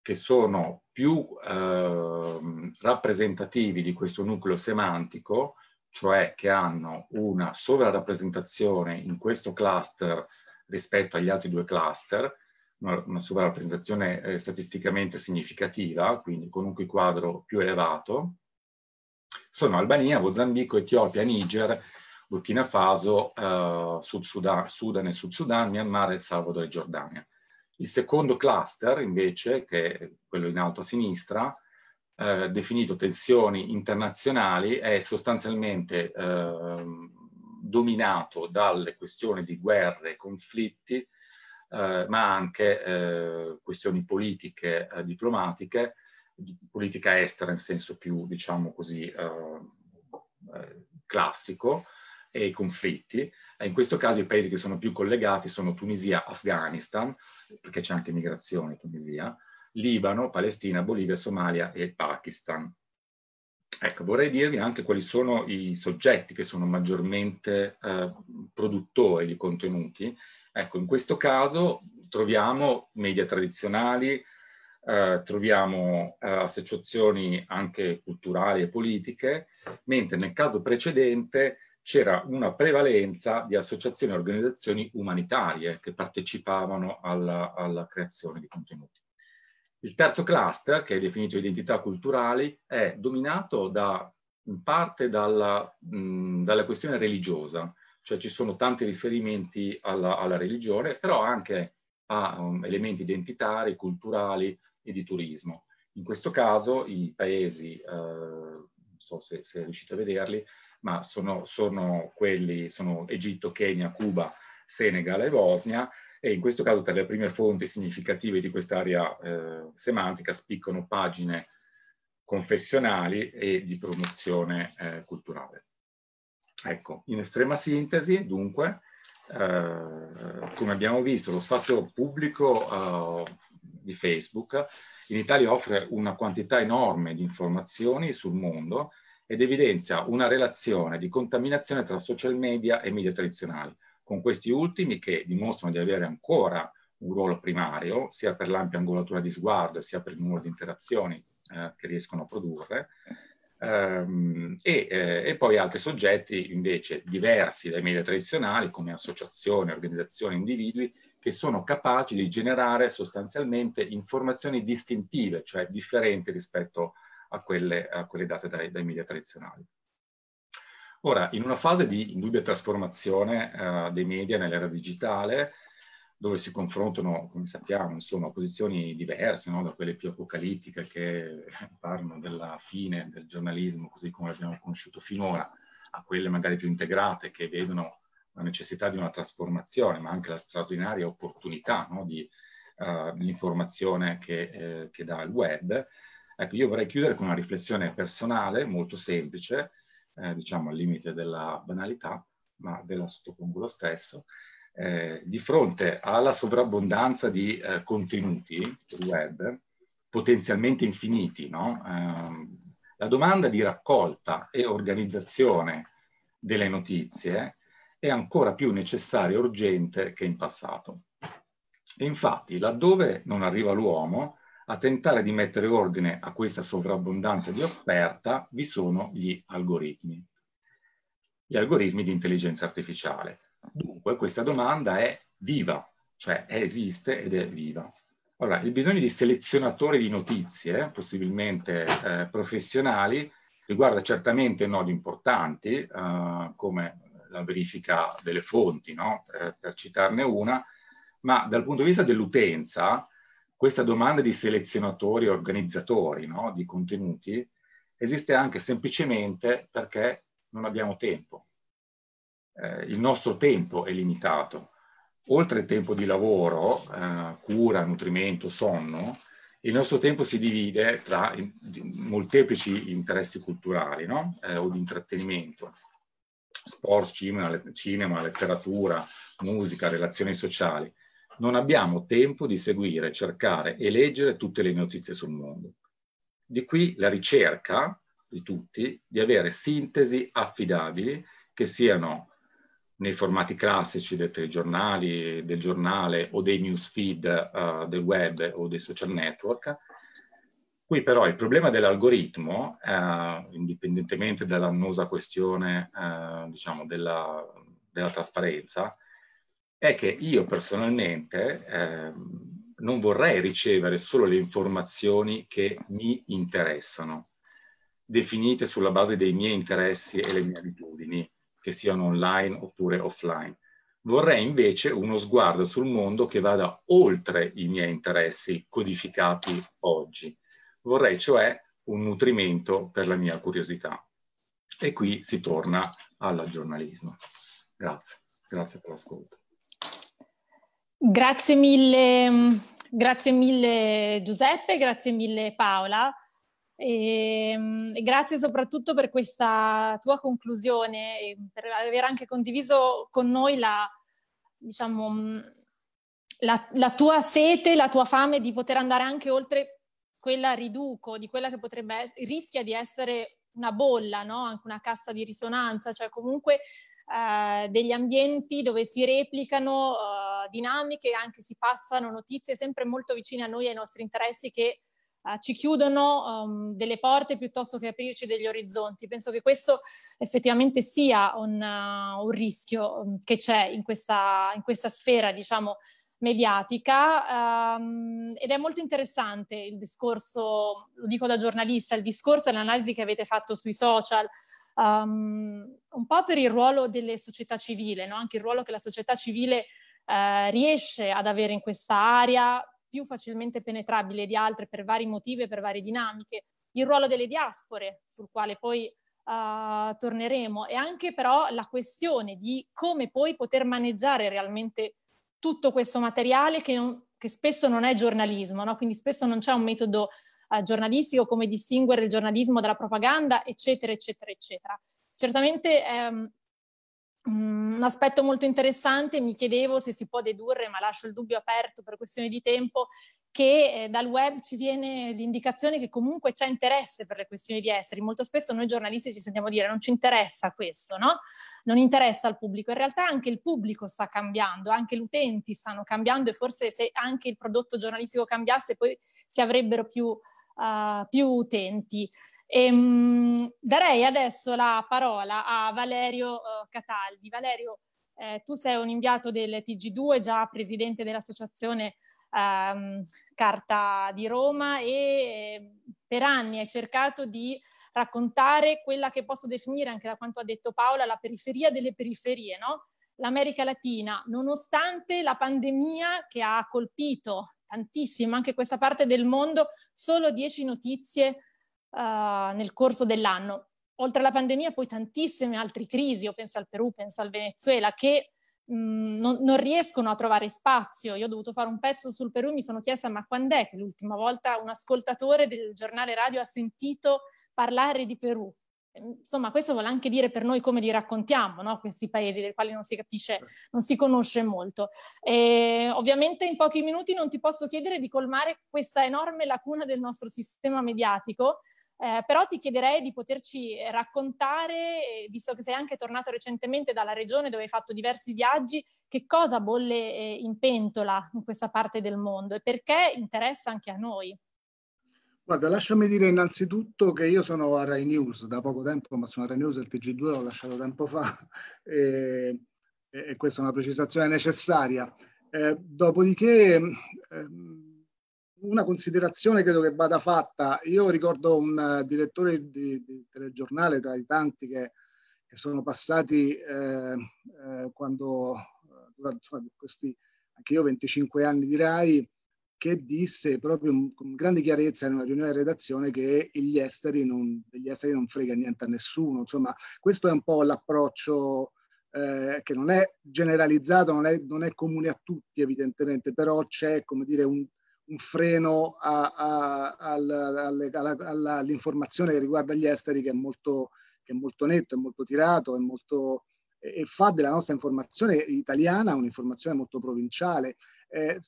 che sono più ehm, rappresentativi di questo nucleo semantico cioè che hanno una sovrarappresentazione in questo cluster rispetto agli altri due cluster, una, una sovrarappresentazione eh, statisticamente significativa, quindi con un quadro più elevato, sono Albania, Mozambico, Etiopia, Niger, Burkina Faso, eh, Sud Sudan, Sudan e Sud Sudan, Myanmar, El Salvador e Giordania. Il secondo cluster, invece, che è quello in alto a sinistra, eh, definito tensioni internazionali è sostanzialmente eh, dominato dalle questioni di guerre e conflitti, eh, ma anche eh, questioni politiche, eh, diplomatiche, politica estera in senso più, diciamo così, classico e conflitti. In questo caso i paesi che sono più collegati sono Tunisia, Afghanistan, perché c'è anche migrazione in Tunisia, Libano, Palestina, Bolivia, Somalia e Pakistan. Ecco, vorrei dirvi anche quali sono i soggetti che sono maggiormente eh, produttori di contenuti. Ecco, in questo caso troviamo media tradizionali, eh, troviamo eh, associazioni anche culturali e politiche, mentre nel caso precedente c'era una prevalenza di associazioni e organizzazioni umanitarie che partecipavano alla, alla creazione di contenuti. Il terzo cluster, che è definito identità culturali, è dominato da, in parte dalla, mh, dalla questione religiosa, cioè ci sono tanti riferimenti alla, alla religione, però anche a um, elementi identitari, culturali e di turismo. In questo caso i paesi, eh, non so se, se riuscite a vederli, ma sono, sono quelli, sono Egitto, Kenya, Cuba, Senegal e Bosnia, e in questo caso tra le prime fonti significative di quest'area eh, semantica spiccano pagine confessionali e di promozione eh, culturale. Ecco, in estrema sintesi, dunque, eh, come abbiamo visto, lo spazio pubblico eh, di Facebook in Italia offre una quantità enorme di informazioni sul mondo ed evidenzia una relazione di contaminazione tra social media e media tradizionali, con questi ultimi che dimostrano di avere ancora un ruolo primario, sia per l'ampia angolatura di sguardo, sia per il numero di interazioni eh, che riescono a produrre, ehm, e, eh, e, poi altri soggetti invece diversi dai media tradizionali, come associazioni, organizzazioni, individui, che sono capaci di generare sostanzialmente informazioni distintive, cioè differenti rispetto a quelle, a quelle date dai, dai media tradizionali. Ora, in una fase di indubbia trasformazione eh, dei media nell'era digitale, dove si confrontano, come sappiamo, insomma, posizioni diverse, no? da quelle più apocalittiche che parlano della fine del giornalismo così come l'abbiamo conosciuto finora, a quelle magari più integrate che vedono la necessità di una trasformazione, ma anche la straordinaria opportunità no? di, uh, eh, dell'informazione che, eh, che dà il web. Ecco, io vorrei chiudere con una riflessione personale molto semplice, eh, diciamo al limite della banalità, ma della sottocongolo stesso, eh, di fronte alla sovrabbondanza di eh, contenuti web potenzialmente infiniti, no? Ehm, la domanda di raccolta e organizzazione delle notizie è ancora più necessaria e urgente che in passato. E infatti, laddove non arriva l'uomo, a tentare di mettere ordine a questa sovrabbondanza di offerta vi sono gli algoritmi, gli algoritmi di intelligenza artificiale. Dunque questa domanda è viva, cioè esiste ed è viva. Allora, il bisogno di selezionatori di notizie, possibilmente eh, professionali, riguarda certamente nodi importanti, eh, come la verifica delle fonti, no? per, eh, per citarne una, ma dal punto di vista dell'utenza, questa domanda di selezionatori e organizzatori no? di contenuti esiste anche semplicemente perché non abbiamo tempo. Eh, il nostro tempo è limitato. Oltre al tempo di lavoro, eh, cura, nutrimento, sonno, il nostro tempo si divide tra in, molteplici interessi culturali no? eh, o di intrattenimento, sport, cinema, cinema, letteratura, musica, relazioni sociali non abbiamo tempo di seguire, cercare e leggere tutte le notizie sul mondo. Di qui la ricerca di tutti di avere sintesi affidabili che siano nei formati classici dei telegiornali, del giornale o dei newsfeed uh, del web o dei social network. Qui però il problema dell'algoritmo, uh, indipendentemente dall'annosa questione uh, diciamo della, della trasparenza, è che io personalmente ehm, non vorrei ricevere solo le informazioni che mi interessano, definite sulla base dei miei interessi e le mie abitudini, che siano online oppure offline. Vorrei invece uno sguardo sul mondo che vada oltre i miei interessi codificati oggi. Vorrei cioè un nutrimento per la mia curiosità. E qui si torna al giornalismo. Grazie, grazie per l'ascolto. Grazie mille, grazie mille Giuseppe, grazie mille Paola e, ehm, e, grazie soprattutto per questa tua conclusione e per aver anche condiviso con noi la, diciamo, mm, la, la tua sete, la tua fame di poter andare anche oltre quella riduco, di quella che potrebbe rischia di essere una bolla, no? anche una cassa di risonanza, cioè comunque eh, degli ambienti dove si replicano eh, dinamiche, anche si passano notizie sempre molto vicine a noi e ai nostri interessi che uh, ci chiudono um, delle porte piuttosto che aprirci degli orizzonti. Penso che questo effettivamente sia un, eh, un rischio um, che c'è in questa, in questa sfera, diciamo, mediatica um, ed è molto interessante il discorso, lo dico da giornalista, il discorso e l'analisi che avete fatto sui social, um, un po' per il ruolo delle società civile, no? anche il ruolo che la società civile eh, riesce ad avere in questa area più facilmente penetrabile di altre per vari motivi e per varie dinamiche. Il ruolo delle diaspore, sul quale poi eh, torneremo, e anche però la questione di come poi poter maneggiare realmente tutto questo materiale che, non, che spesso non è giornalismo, no? quindi spesso non c'è un metodo eh, giornalistico, come distinguere il giornalismo dalla propaganda, eccetera, eccetera, eccetera. Certamente ehm, Mm, un aspetto molto interessante, mi chiedevo se si può dedurre, ma lascio il dubbio aperto per questione di tempo, che eh, dal web ci viene l'indicazione che comunque c'è interesse per le questioni di esseri. Molto spesso noi giornalisti ci sentiamo dire non ci interessa questo, no? Non interessa al pubblico. In realtà anche il pubblico sta cambiando, anche gli utenti stanno cambiando e forse se anche il prodotto giornalistico cambiasse poi si avrebbero più, uh, più utenti. Ehm, darei adesso la parola a Valerio eh, Cataldi. Valerio, eh, tu sei un inviato del TG2, già presidente dell'associazione ehm, Carta di Roma e eh, per anni hai cercato di raccontare quella che posso definire, anche da quanto ha detto Paola, la periferia delle periferie, no? L'America Latina, nonostante la pandemia che ha colpito tantissimo anche questa parte del mondo, solo 10 notizie uh, nel corso dell'anno. Oltre alla pandemia poi tantissime altre crisi, io penso al Perù, penso al Venezuela, che mh, mm, non, non, riescono a trovare spazio. Io ho dovuto fare un pezzo sul Perù, mi sono chiesta ma quando è che l'ultima volta un ascoltatore del giornale radio ha sentito parlare di Perù? Ehm, insomma, questo vuole anche dire per noi come li raccontiamo, no? questi paesi dei quali non si capisce, non si conosce molto. E, ehm, ovviamente in pochi minuti non ti posso chiedere di colmare questa enorme lacuna del nostro sistema mediatico, eh, però ti chiederei di poterci raccontare, eh, visto che sei anche tornato recentemente dalla regione dove hai fatto diversi viaggi, che cosa bolle eh, in pentola in questa parte del mondo e perché interessa anche a noi. Guarda, lasciami dire innanzitutto che io sono a Rai News da poco tempo, ma sono a Rai News e il TG2, l'ho lasciato tempo fa e, e questa è una precisazione necessaria. Eh, dopodiché, ehm, una considerazione credo che vada fatta. Io ricordo un eh, direttore di, di, telegiornale tra i tanti che, che sono passati eh, eh, quando, eh, durante questi, anche io 25 anni di RAI, che disse proprio con grande chiarezza in una riunione di redazione che gli esteri non, degli esteri non frega niente a nessuno. Insomma, questo è un po' l'approccio eh, che non è generalizzato, non è, non è, comune a tutti evidentemente, però c'è come dire un, un freno all'informazione che riguarda gli esteri che è molto, che è molto netto, è molto tirato, è molto, e, e fa della nostra informazione italiana un'informazione molto provinciale. Eh,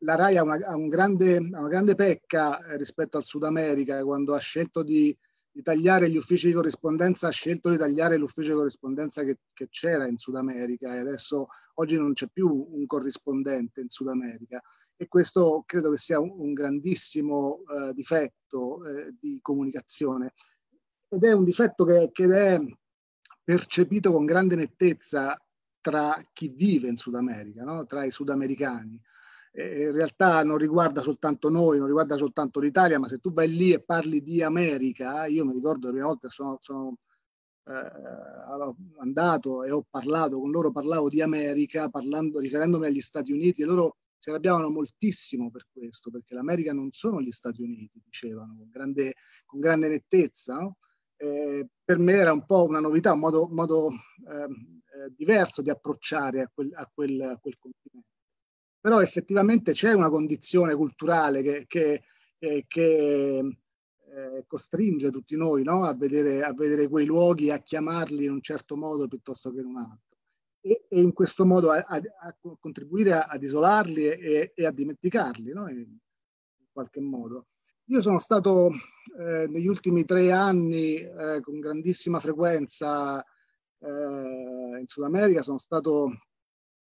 la RAI ha una, ha, un grande, ha una, grande, pecca eh, rispetto al Sud America quando ha scelto di, di, tagliare gli uffici di corrispondenza, ha scelto di tagliare l'ufficio di corrispondenza che, che c'era in Sud America e adesso oggi non c'è più un corrispondente in Sud America e questo credo che sia un, un grandissimo eh, difetto eh, di comunicazione ed è un difetto che, che, è percepito con grande nettezza tra chi vive in Sud America, no? tra i sudamericani. in realtà non riguarda soltanto noi, non riguarda soltanto l'Italia, ma se tu vai lì e parli di America, io mi ricordo la prima volta sono, sono eh, andato e ho parlato con loro, parlavo di America, parlando, riferendomi agli Stati Uniti, e loro si arrabbiavano moltissimo per questo, perché l'America non sono gli Stati Uniti, dicevano con grande, con grande nettezza. No? Eh, per me era un po' una novità, un modo, modo ehm, eh, diverso di approcciare a quel, a, quel, a quel, continente. Però effettivamente c'è una condizione culturale che, che, eh, che eh, costringe tutti noi no? a, vedere, a vedere quei luoghi, a chiamarli in un certo modo piuttosto che in un altro e, e in questo modo a, a, a contribuire ad isolarli e, e a dimenticarli, no? in, in qualche modo. Io sono stato eh, negli ultimi tre anni eh, con grandissima frequenza eh, in Sud America, sono stato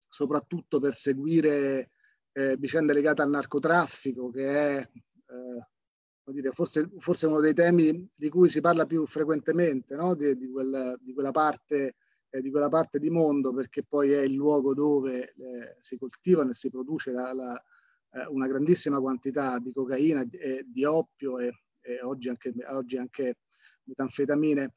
soprattutto per seguire eh, vicende legate al narcotraffico, che è eh, dire, forse, forse, uno dei temi di cui si parla più frequentemente, no? di, di, quel, di, quella parte eh, di quella parte di mondo perché poi è il luogo dove eh, si coltivano e si produce la, la, eh, una grandissima quantità di cocaina e di oppio e, e oggi, anche, oggi anche metanfetamine.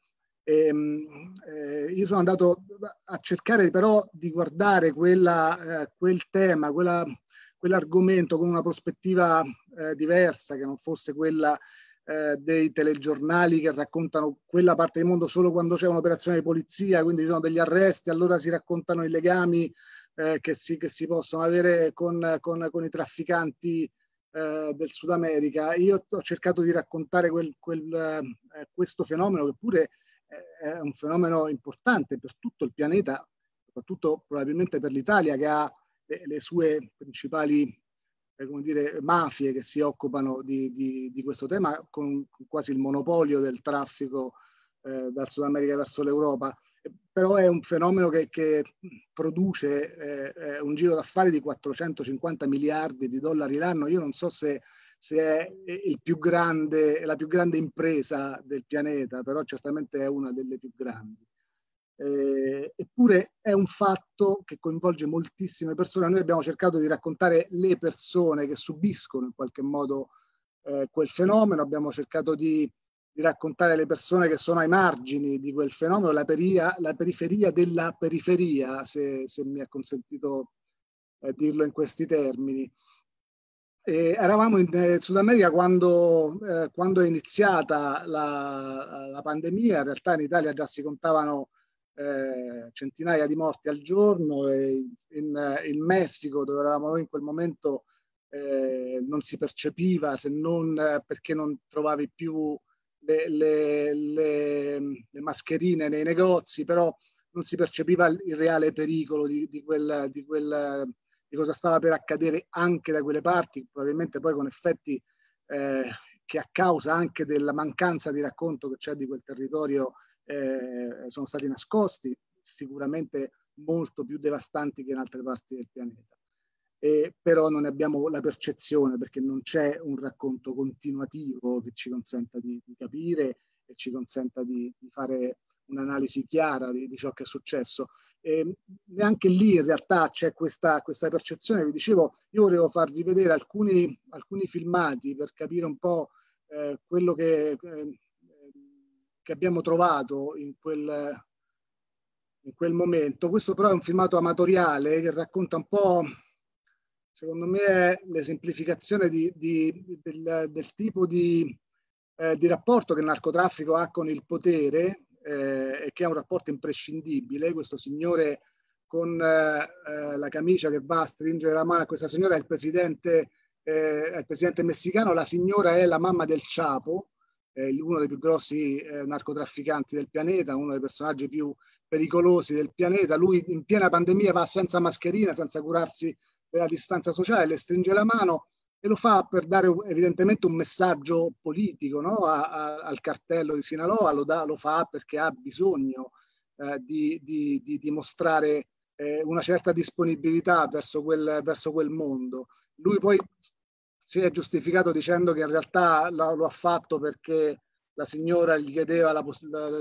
E, ehm, eh, io sono andato a cercare però di guardare quella, eh, quel tema, quella, quell'argomento con una prospettiva eh, diversa, che non fosse quella eh, dei telegiornali che raccontano quella parte del mondo solo quando c'è un'operazione di polizia, quindi ci sono degli arresti, allora si raccontano i legami eh, che, si, che, si, possono avere con, con, con i trafficanti eh, del Sud America. Io ho cercato di raccontare quel, quel, eh, questo fenomeno che pure eh, è un fenomeno importante per tutto il pianeta, soprattutto probabilmente per l'Italia che ha le, le sue principali eh, come dire, mafie che si occupano di, di, di questo tema, con quasi il monopolio del traffico eh, dal Sud America verso l'Europa, eh, però è un fenomeno che, che produce eh, eh un giro d'affari di 450 miliardi di dollari l'anno. Io non so se, se è più grande, la più grande impresa del pianeta, però certamente è una delle più grandi eh, eppure è un fatto che coinvolge moltissime persone. Noi abbiamo cercato di raccontare le persone che subiscono in qualche modo eh, quel fenomeno, abbiamo cercato di, di, raccontare le persone che sono ai margini di quel fenomeno, la, peria, la periferia della periferia, se, se mi è consentito eh, dirlo in questi termini. E eravamo in eh, Sud America quando, eh, quando è iniziata la, la, pandemia, in realtà in Italia già si contavano eh, centinaia di morti al giorno e in, eh, in Messico dove eravamo noi in quel momento eh, non si percepiva se non eh, perché non trovavi più le, le, le, le, mascherine nei negozi, però non si percepiva il reale pericolo di, di, quel, di, quel, di cosa stava per accadere anche da quelle parti, probabilmente poi con effetti eh, che a causa anche della mancanza di racconto che c'è di quel territorio eh, sono stati nascosti, sicuramente molto più devastanti che in altre parti del pianeta. E, però non ne abbiamo la percezione perché non c'è un racconto continuativo che ci consenta di, di capire e ci consenta di, di fare un'analisi chiara di, di, ciò che è successo. E anche lì in realtà c'è questa, questa percezione, vi dicevo, io volevo farvi vedere alcuni, alcuni filmati per capire un po' eh, quello che, eh, che abbiamo trovato in quel, in quel momento. Questo però è un filmato amatoriale che racconta un po', secondo me, l'esemplificazione di, di, del, del, tipo di, eh, di, rapporto che il narcotraffico ha con il potere eh, e che è un rapporto imprescindibile. Questo signore con eh, la camicia che va a stringere la mano a questa signora è il presidente, eh, è il presidente messicano, la signora è la mamma del Ciapo eh, uno dei più grossi eh, narcotrafficanti del pianeta, uno dei personaggi più pericolosi del pianeta. Lui in piena pandemia va senza mascherina, senza curarsi della distanza sociale, le stringe la mano e lo fa per dare evidentemente un messaggio politico no? a, a, al cartello di Sinaloa, lo, da, lo fa perché ha bisogno eh, di, di, di, dimostrare eh, una certa disponibilità verso quel, verso quel, mondo. Lui poi si è giustificato dicendo che in realtà lo ha fatto perché la signora gli chiedeva la la,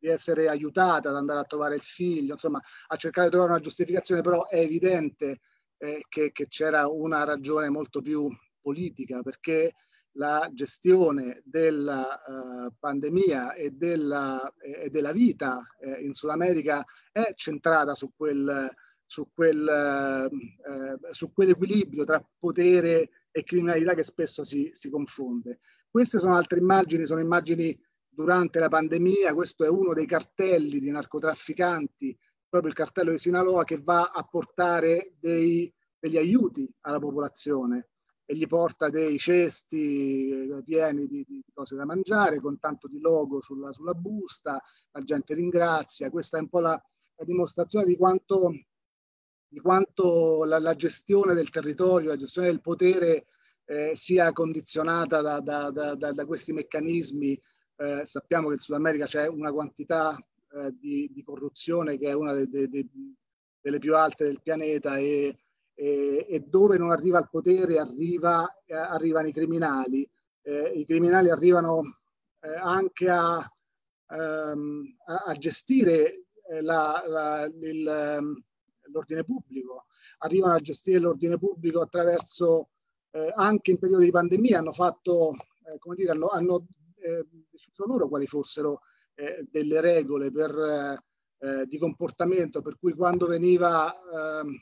di essere aiutata ad andare a trovare il figlio, insomma ha cercato di trovare una giustificazione, però è evidente eh, che, che, c'era una ragione molto più politica perché la gestione della uh, pandemia e della, e della vita eh, in Sud America è centrata su, quel, su, quel, eh, su quell'equilibrio tra potere e criminalità che spesso si, si confonde. Queste sono altre immagini, sono immagini durante la pandemia, questo è uno dei cartelli di narcotrafficanti, proprio il cartello di Sinaloa, che va a portare dei, degli aiuti alla popolazione e gli porta dei cesti eh, pieni di, di cose da mangiare con tanto di logo sulla, sulla, busta, la gente ringrazia, questa è un po' la, la dimostrazione di quanto di quanto la, la, gestione del territorio, la gestione del potere eh, sia condizionata da, da, da, da questi meccanismi. Eh, sappiamo che in Sud America c'è una quantità eh, di, di, corruzione che è una de, de, de, delle più alte del pianeta e, e, e, dove non arriva il potere arriva, eh, arrivano i criminali. Eh, I criminali arrivano eh, anche a, ehm, a, a, gestire la, la, il, ehm, l'ordine pubblico, arrivano a gestire l'ordine pubblico attraverso eh, anche in periodo di pandemia, hanno fatto, eh, come dire, hanno, hanno eh, deciso loro quali fossero eh, delle regole per, eh, eh di comportamento, per cui quando veniva ehm,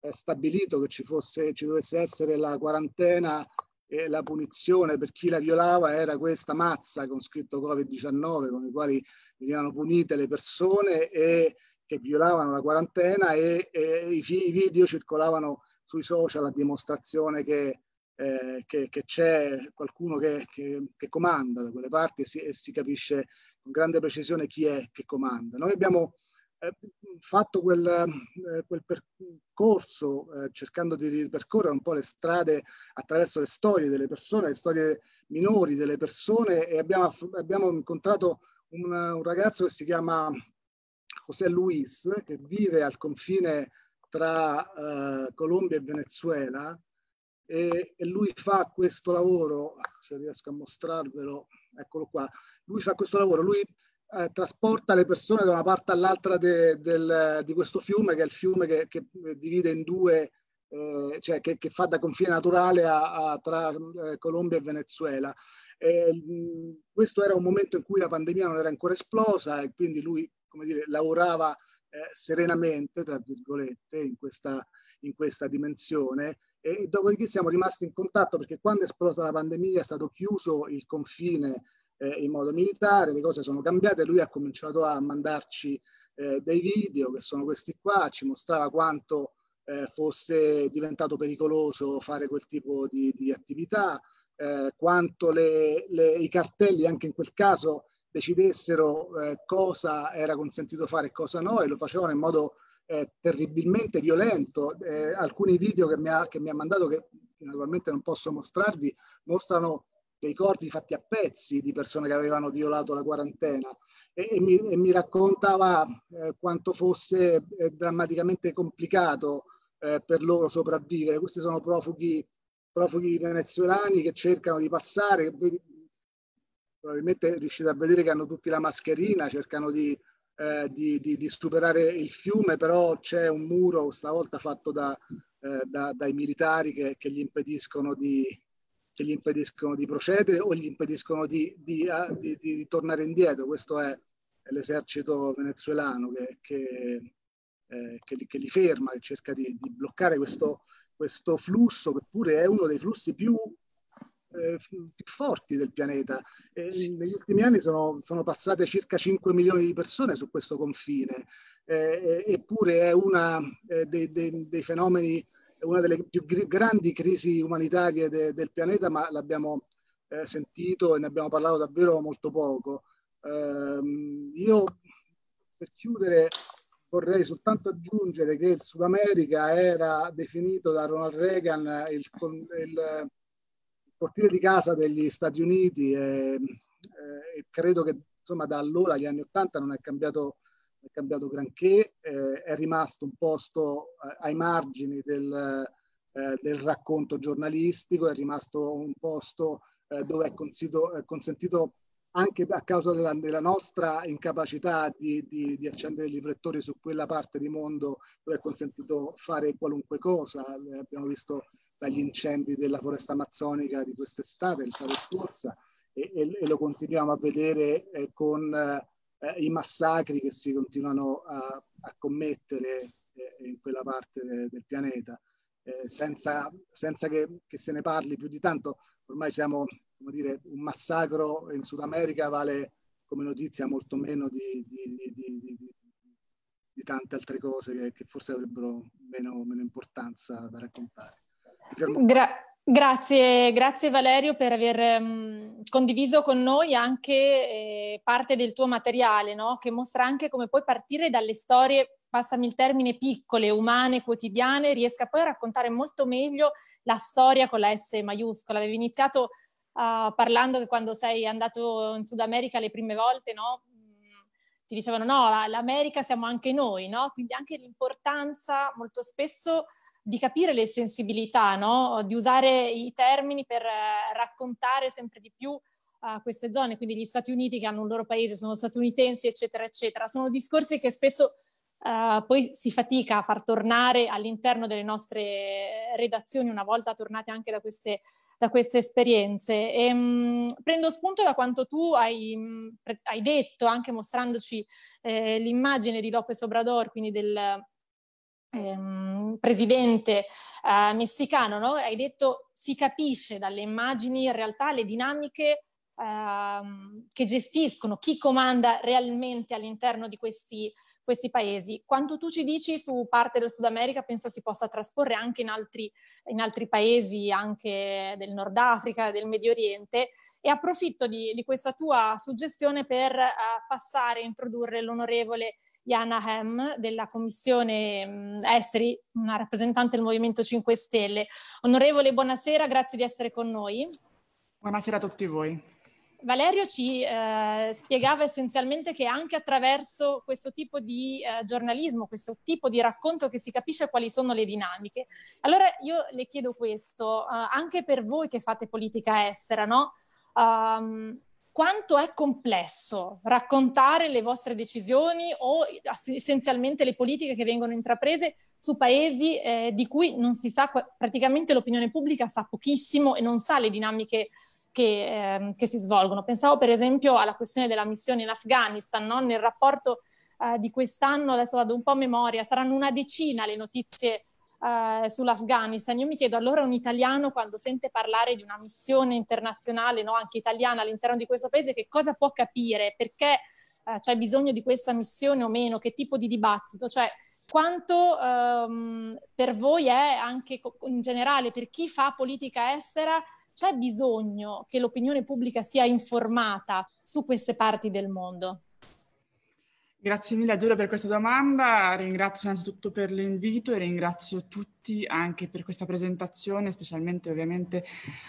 eh, stabilito che ci, fosse, ci dovesse essere la quarantena e la punizione per chi la violava era questa mazza con scritto Covid-19, con i quali venivano punite le persone e che violavano la quarantena e, e i, i, video circolavano sui social a dimostrazione che, eh, che, che c'è qualcuno che, che, comanda da quelle parti e si, e si, capisce con grande precisione chi è che comanda. Noi abbiamo eh, fatto quel, eh, quel percorso eh, cercando di ripercorrere un po' le strade attraverso le storie delle persone, le storie minori delle persone e abbiamo, abbiamo incontrato un, un ragazzo che si chiama José Luis, che vive al confine tra eh, Colombia e Venezuela e, e, lui fa questo lavoro, se riesco a mostrarvelo, eccolo qua, lui fa questo lavoro, lui eh, trasporta le persone da una parte all'altra de, del, di questo fiume, che è il fiume che, che eh, divide in due, eh, cioè che, che, fa da confine naturale a, a, tra eh, Colombia e Venezuela. E, mm, questo era un momento in cui la pandemia non era ancora esplosa e quindi lui come dire, lavorava eh, serenamente, tra virgolette, in questa, in questa dimensione. E, e dopodiché siamo rimasti in contatto perché quando è esplosa la pandemia è stato chiuso il confine eh, in modo militare, le cose sono cambiate, lui ha cominciato a mandarci eh, dei video che sono questi qua, ci mostrava quanto eh, fosse diventato pericoloso fare quel tipo di, di attività, eh, quanto le, le, i cartelli anche in quel caso decidessero eh, cosa era consentito fare e cosa no e lo facevano in modo eh, terribilmente violento. Eh, alcuni video che mi, ha, che mi ha mandato, che naturalmente non posso mostrarvi, mostrano dei corpi fatti a pezzi di persone che avevano violato la quarantena e, e, mi, e mi, raccontava eh, quanto fosse eh, drammaticamente complicato eh, per loro sopravvivere. Questi sono profughi, profughi venezuelani che cercano di passare, probabilmente riuscite a vedere che hanno tutti la mascherina, cercano di, eh, di, di, di superare il fiume, però c'è un muro stavolta fatto da, eh, da, dai militari che, che, gli che, gli impediscono di, procedere o gli impediscono di, tornare indietro. Questo è l'esercito venezuelano che, che eh, li, li, ferma, che cerca di, bloccare questo, questo flusso, che pure è uno dei flussi più eh, più forti del pianeta. Eh, negli ultimi anni sono, sono, passate circa 5 milioni di persone su questo confine, eh, eh eppure è una eh, dei, dei, dei, fenomeni, una delle più grandi crisi umanitarie de, del pianeta, ma l'abbiamo eh, sentito e ne abbiamo parlato davvero molto poco. Ehm, io per chiudere vorrei soltanto aggiungere che il Sud America era definito da Ronald Reagan il, il portiere di casa degli Stati Uniti e, eh, e credo che insomma, da allora, gli anni Ottanta, non è cambiato, è cambiato granché, eh, è rimasto un posto eh, ai margini del, eh, del, racconto giornalistico, è rimasto un posto eh, dove è, consito, è, consentito anche a causa della, della nostra incapacità di, di, di, accendere i riflettori su quella parte di mondo dove è consentito fare qualunque cosa. Eh, abbiamo visto dagli incendi della foresta amazzonica di quest'estate, l'estate scorsa, e, e, e, lo continuiamo a vedere eh, con eh, eh, i massacri che si continuano a, a commettere eh, in quella parte de, del pianeta, eh, senza, senza che, che, se ne parli più di tanto. Ormai siamo, come dire, un massacro in Sud America vale come notizia molto meno di, di, di, di tante altre cose che, che forse avrebbero meno, meno importanza da raccontare. Gra- Grazie, grazie Valerio per aver mh, mm, condiviso con noi anche eh, parte del tuo materiale, no? che mostra anche come puoi partire dalle storie, passami il termine, piccole, umane, quotidiane, riesca poi a raccontare molto meglio la storia con la S maiuscola. Avevi iniziato uh, parlando che quando sei andato in Sud America le prime volte, no? Mm, ti dicevano no, l'America siamo anche noi, no? quindi anche l'importanza molto spesso di capire le sensibilità, no? di usare i termini per eh, raccontare sempre di più uh, queste zone, quindi gli Stati Uniti che hanno un loro paese, sono statunitensi, eccetera, eccetera. Sono discorsi che spesso uh, poi si fatica a far tornare all'interno delle nostre redazioni una volta tornate anche da queste, da queste esperienze. E, ehm, mh, prendo spunto da quanto tu hai, mh, mm, hai detto, anche mostrandoci eh, l'immagine di Lopez Obrador, quindi del ehm, presidente eh, messicano, no? hai detto si capisce dalle immagini in realtà le dinamiche ehm, che gestiscono, chi comanda realmente all'interno di questi, questi, paesi. Quanto tu ci dici su parte del Sud America penso si possa trasporre anche in altri, in altri paesi, anche del Nord Africa, del Medio Oriente e approfitto di, di questa tua suggestione per eh, passare a introdurre l'onorevole Jana Hem della Commissione Esteri, una rappresentante del Movimento 5 Stelle. Onorevole, buonasera, grazie di essere con noi. Buonasera a tutti voi. Valerio ci eh, spiegava essenzialmente che anche attraverso questo tipo di eh, giornalismo, questo tipo di racconto che si capisce quali sono le dinamiche. Allora io le chiedo questo, eh, anche per voi che fate politica estera, no? Um, quanto è complesso raccontare le vostre decisioni o essenzialmente le politiche che vengono intraprese su paesi eh, di cui non si sa, praticamente l'opinione pubblica sa pochissimo e non sa le dinamiche che, eh, che si svolgono. Pensavo per esempio alla questione della missione in Afghanistan, no? nel rapporto eh, di quest'anno, adesso vado un po' a memoria, saranno una decina le notizie eh, sull'Afghanistan, io mi chiedo allora un italiano quando sente parlare di una missione internazionale, no, anche italiana all'interno di questo paese, che cosa può capire? Perché eh, c'è bisogno di questa missione o meno? Che tipo di dibattito? Cioè, quanto ehm, per voi è anche in generale, per chi fa politica estera, c'è bisogno che l'opinione pubblica sia informata su queste parti del mondo? Grazie mille Azzurra per questa domanda, ringrazio innanzitutto per l'invito e ringrazio tutti anche per questa presentazione, specialmente ovviamente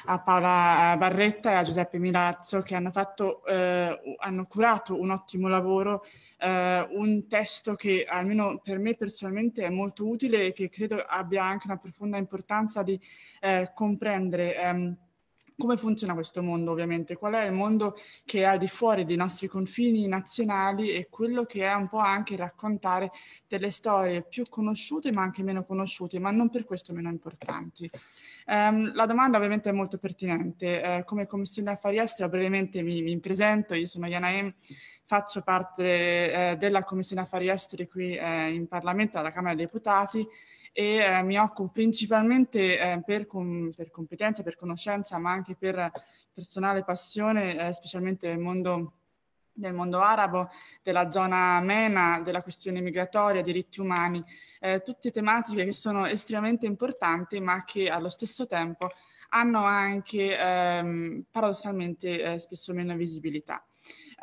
a Paola Barretta e a Giuseppe Milazzo che hanno, fatto, eh, hanno curato un ottimo lavoro, eh, un testo che almeno per me personalmente è molto utile e che credo abbia anche una profonda importanza di eh, comprendere. Ehm, come funziona questo mondo ovviamente? Qual è il mondo che è al di fuori dei nostri confini nazionali e quello che è un po' anche raccontare delle storie più conosciute ma anche meno conosciute, ma non per questo meno importanti. Um, la domanda ovviamente è molto pertinente. Uh, come Commissione Affari Esteri brevemente mi, mi presento, io sono Iana Em, faccio parte eh, della Commissione Affari Esteri qui eh, in Parlamento, alla Camera dei Deputati e eh, mi occupo principalmente eh, per, com- per, competenza, per conoscenza, ma anche per personale passione, eh, specialmente nel mondo, nel mondo, arabo, della zona MENA, della questione migratoria, diritti umani, eh, tutte tematiche che sono estremamente importanti ma che allo stesso tempo hanno anche ehm, paradossalmente eh, spesso meno visibilità.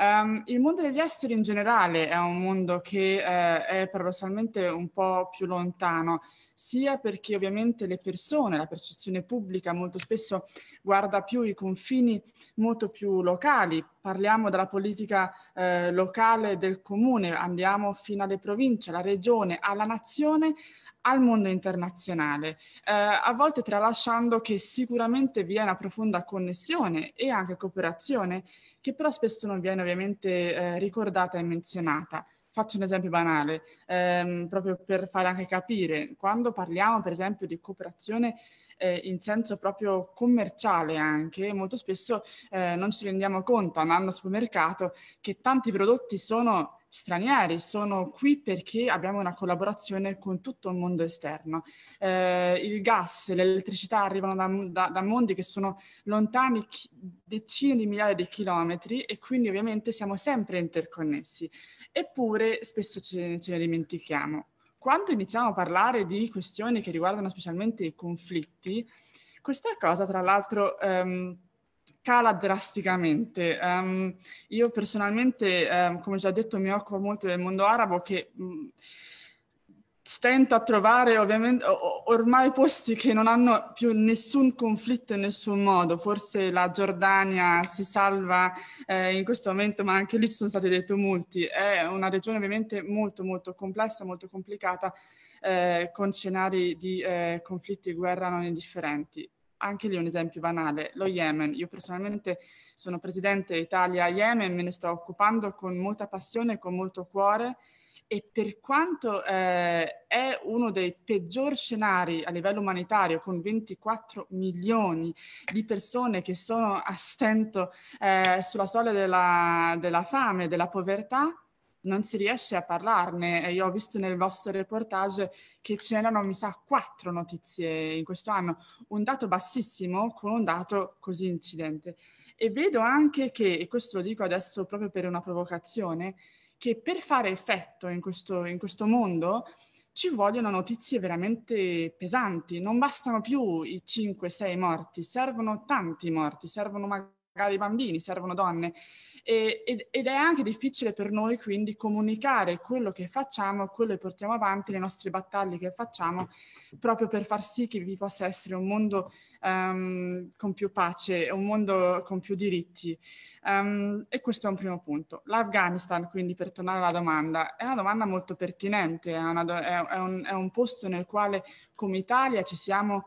Um, il mondo degli esteri in generale è un mondo che eh, è paradossalmente un po' più lontano, sia perché ovviamente le persone, la percezione pubblica molto spesso guarda più i confini molto più locali. Parliamo della politica eh, locale del comune, andiamo fino alle province, alla regione, alla nazione, al mondo internazionale, eh, a volte tralasciando che sicuramente vi è una profonda connessione e anche cooperazione, che però spesso non viene ovviamente eh, ricordata e menzionata. Faccio un esempio banale, ehm, proprio per fare anche capire, quando parliamo per esempio di cooperazione eh, in senso proprio commerciale anche, molto spesso eh, non ci rendiamo conto andando al supermercato che tanti prodotti sono stranieri, sono qui perché abbiamo una collaborazione con tutto il mondo esterno. Eh, il gas e l'elettricità arrivano da, da, da, mondi che sono lontani chi, decine di migliaia di chilometri e quindi ovviamente siamo sempre interconnessi, eppure spesso ce, ce ne dimentichiamo. Quando iniziamo a parlare di questioni che riguardano specialmente i conflitti, questa cosa tra l'altro... Ehm, cala drasticamente. Um, io personalmente, um, come già detto, mi occupo molto del mondo arabo che mh, stento a trovare ovviamente ormai posti che non hanno più nessun conflitto in nessun modo. Forse la Giordania si salva eh, in questo momento, ma anche lì ci sono stati dei tumulti. È una regione ovviamente molto molto complessa, molto complicata, eh, con scenari di eh, conflitti e guerra non indifferenti anche lì un esempio banale, lo Yemen. Io personalmente sono presidente Italia-Yemen, me ne sto occupando con molta passione, e con molto cuore e per quanto eh, è uno dei peggior scenari a livello umanitario, con 24 milioni di persone che sono a stento eh, sulla soglia della, della fame, della povertà, non si riesce a parlarne. Io ho visto nel vostro reportage che c'erano, mi sa, quattro notizie in questo anno, un dato bassissimo con un dato così incidente. E vedo anche che, e questo lo dico adesso proprio per una provocazione, che per fare effetto in questo, in questo mondo ci vogliono notizie veramente pesanti, non bastano più i 5-6 morti, servono tanti morti, servono magari magari bambini, servono donne. E, ed, ed, è anche difficile per noi quindi comunicare quello che facciamo, quello che portiamo avanti, le nostre battaglie che facciamo, proprio per far sì che vi possa essere un mondo um, con più pace, un mondo con più diritti. Um, e questo è un primo punto. L'Afghanistan, quindi per tornare alla domanda, è una domanda molto pertinente, è, do- è, è, un, è un posto nel quale come Italia ci siamo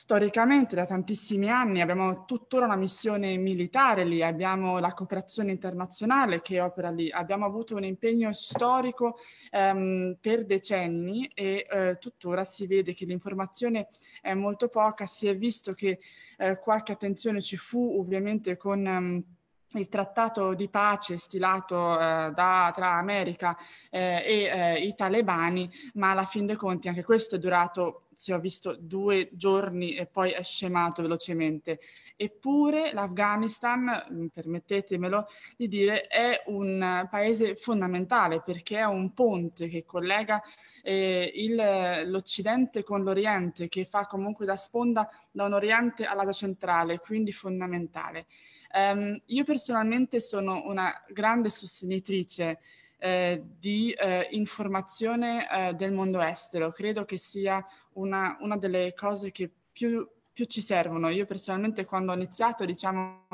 storicamente da tantissimi anni, abbiamo tuttora una missione militare lì, abbiamo la cooperazione internazionale che opera lì, abbiamo avuto un impegno storico ehm, per decenni e eh, tuttora si vede che l'informazione è molto poca, si è visto che eh, qualche attenzione ci fu ovviamente con... Ehm, il trattato di pace stilato eh, da, tra America eh, e eh, i talebani, ma alla fin dei conti anche questo è durato si è visto due giorni e poi è scemato velocemente. Eppure l'Afghanistan, mm, permettetemelo di dire, è un paese fondamentale perché è un ponte che collega eh, il, l'Occidente con l'Oriente, che fa comunque da sponda da un Oriente all'Asia centrale, quindi fondamentale. Um, io personalmente sono una grande sostenitrice eh, di eh, informazione eh, del mondo estero. Credo che sia una, una delle cose che più, più ci servono. Io personalmente quando ho iniziato diciamo,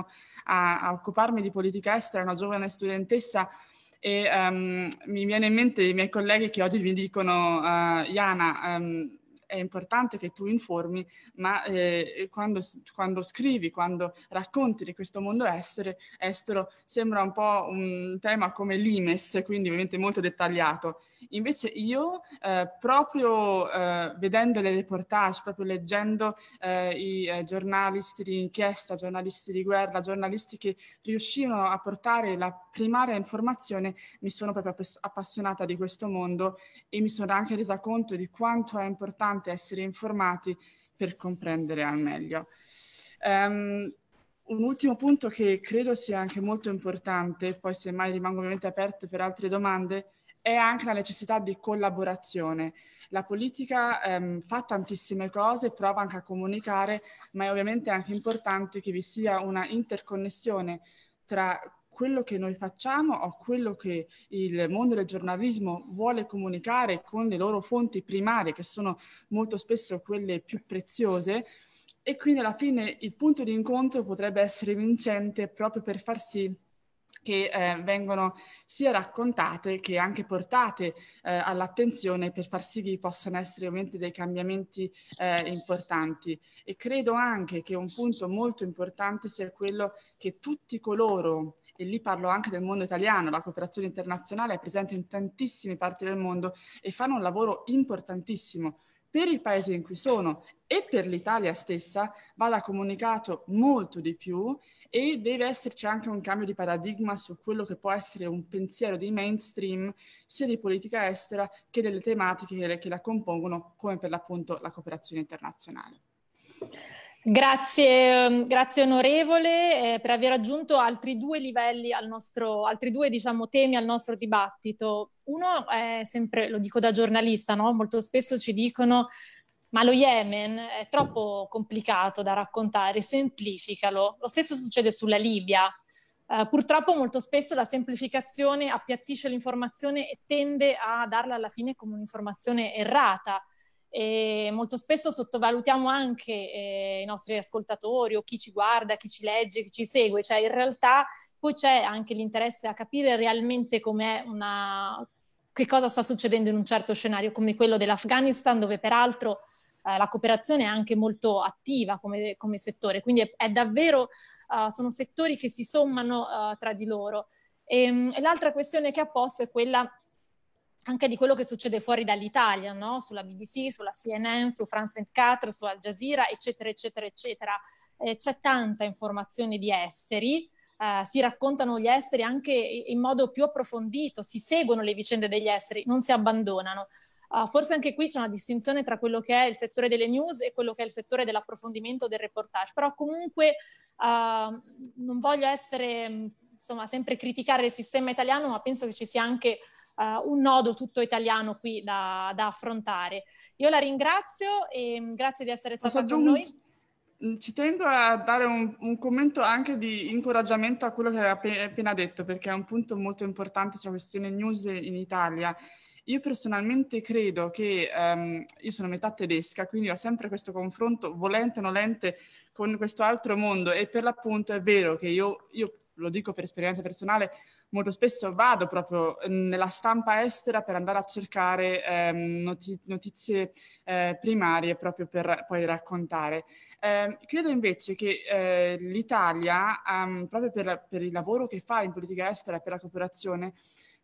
a, a occuparmi di politica estera, una giovane studentessa, e um, mi viene in mente i miei colleghi che oggi mi dicono, uh, um, è importante che tu informi, ma eh, quando, quando, scrivi, quando racconti di questo mondo essere, estero, sembra un po' un tema come l'IMES, quindi ovviamente molto dettagliato. Invece io, eh, proprio eh, vedendo le reportage, proprio leggendo eh, i eh, giornalisti di inchiesta, giornalisti di guerra, giornalisti che riuscivano a portare la primaria informazione, mi sono proprio appassionata di questo mondo e mi sono anche resa conto di quanto è importante importante essere informati per comprendere al meglio. Um, un ultimo punto che credo sia anche molto importante, poi se mai rimango ovviamente aperto per altre domande, è anche la necessità di collaborazione. La politica ehm, fa tantissime cose, prova anche a comunicare, ma è ovviamente anche importante che vi sia una interconnessione tra quello che noi facciamo o quello che il mondo del giornalismo vuole comunicare con le loro fonti primarie, che sono molto spesso quelle più preziose, e quindi alla fine il punto di incontro potrebbe essere vincente proprio per far sì che eh, vengono sia raccontate che anche portate eh, all'attenzione per far sì che possano essere ovviamente dei cambiamenti eh, importanti. E credo anche che un punto molto importante sia quello che tutti coloro e lì parlo anche del mondo italiano, la cooperazione internazionale è presente in tantissime parti del mondo e fanno un lavoro importantissimo per il paese in cui sono e per l'Italia stessa vada comunicato molto di più e deve esserci anche un cambio di paradigma su quello che può essere un pensiero di mainstream sia di politica estera che delle tematiche che, la compongono come per l'appunto la cooperazione internazionale. Grazie, ehm, grazie onorevole eh, per aver aggiunto altri due livelli al nostro, altri due diciamo, temi al nostro dibattito. Uno è sempre, lo dico da giornalista, no? molto spesso ci dicono ma lo Yemen è troppo complicato da raccontare, semplificalo. Lo stesso succede sulla Libia. Eh, purtroppo molto spesso la semplificazione appiattisce l'informazione e tende a darla alla fine come un'informazione errata e molto spesso sottovalutiamo anche eh, i nostri ascoltatori o chi ci guarda, chi ci legge, chi ci segue, cioè in realtà poi c'è anche l'interesse a capire realmente com'è una che cosa sta succedendo in un certo scenario come quello dell'Afghanistan, dove peraltro eh, la cooperazione è anche molto attiva come, come settore, quindi è, è davvero, uh, sono settori che si sommano uh, tra di loro. E, ehm, e l'altra questione che ha posto è quella anche di quello che succede fuori dall'Italia, no? sulla BBC, sulla CNN, su France 24, su Al Jazeera, eccetera, eccetera, eccetera. Eh, c'è tanta informazione di esteri, eh, si raccontano gli esteri anche in modo più approfondito, si seguono le vicende degli esteri, non si abbandonano. Uh, forse anche qui c'è una distinzione tra quello che è il settore delle news e quello che è il settore dell'approfondimento del reportage, però comunque uh, non voglio essere, insomma, sempre criticare il sistema italiano, ma penso che ci sia anche uh, un nodo tutto italiano qui da, da, affrontare. Io la ringrazio e mm, grazie di essere stata con noi. Ci tengo a dare un, un, commento anche di incoraggiamento a quello che hai appena detto, perché è un punto molto importante sulla questione news in Italia. Io personalmente credo che, um, io sono metà tedesca, quindi ho sempre questo confronto, volente o nolente, con questo altro mondo e per l'appunto è vero che io, io lo dico per esperienza personale, molto spesso vado proprio ehm, nella stampa estera per andare a cercare ehm, notizie eh, primarie proprio per poi raccontare. Eh, credo invece che eh, l'Italia, ehm, proprio per, per il lavoro che fa in politica estera e per la cooperazione,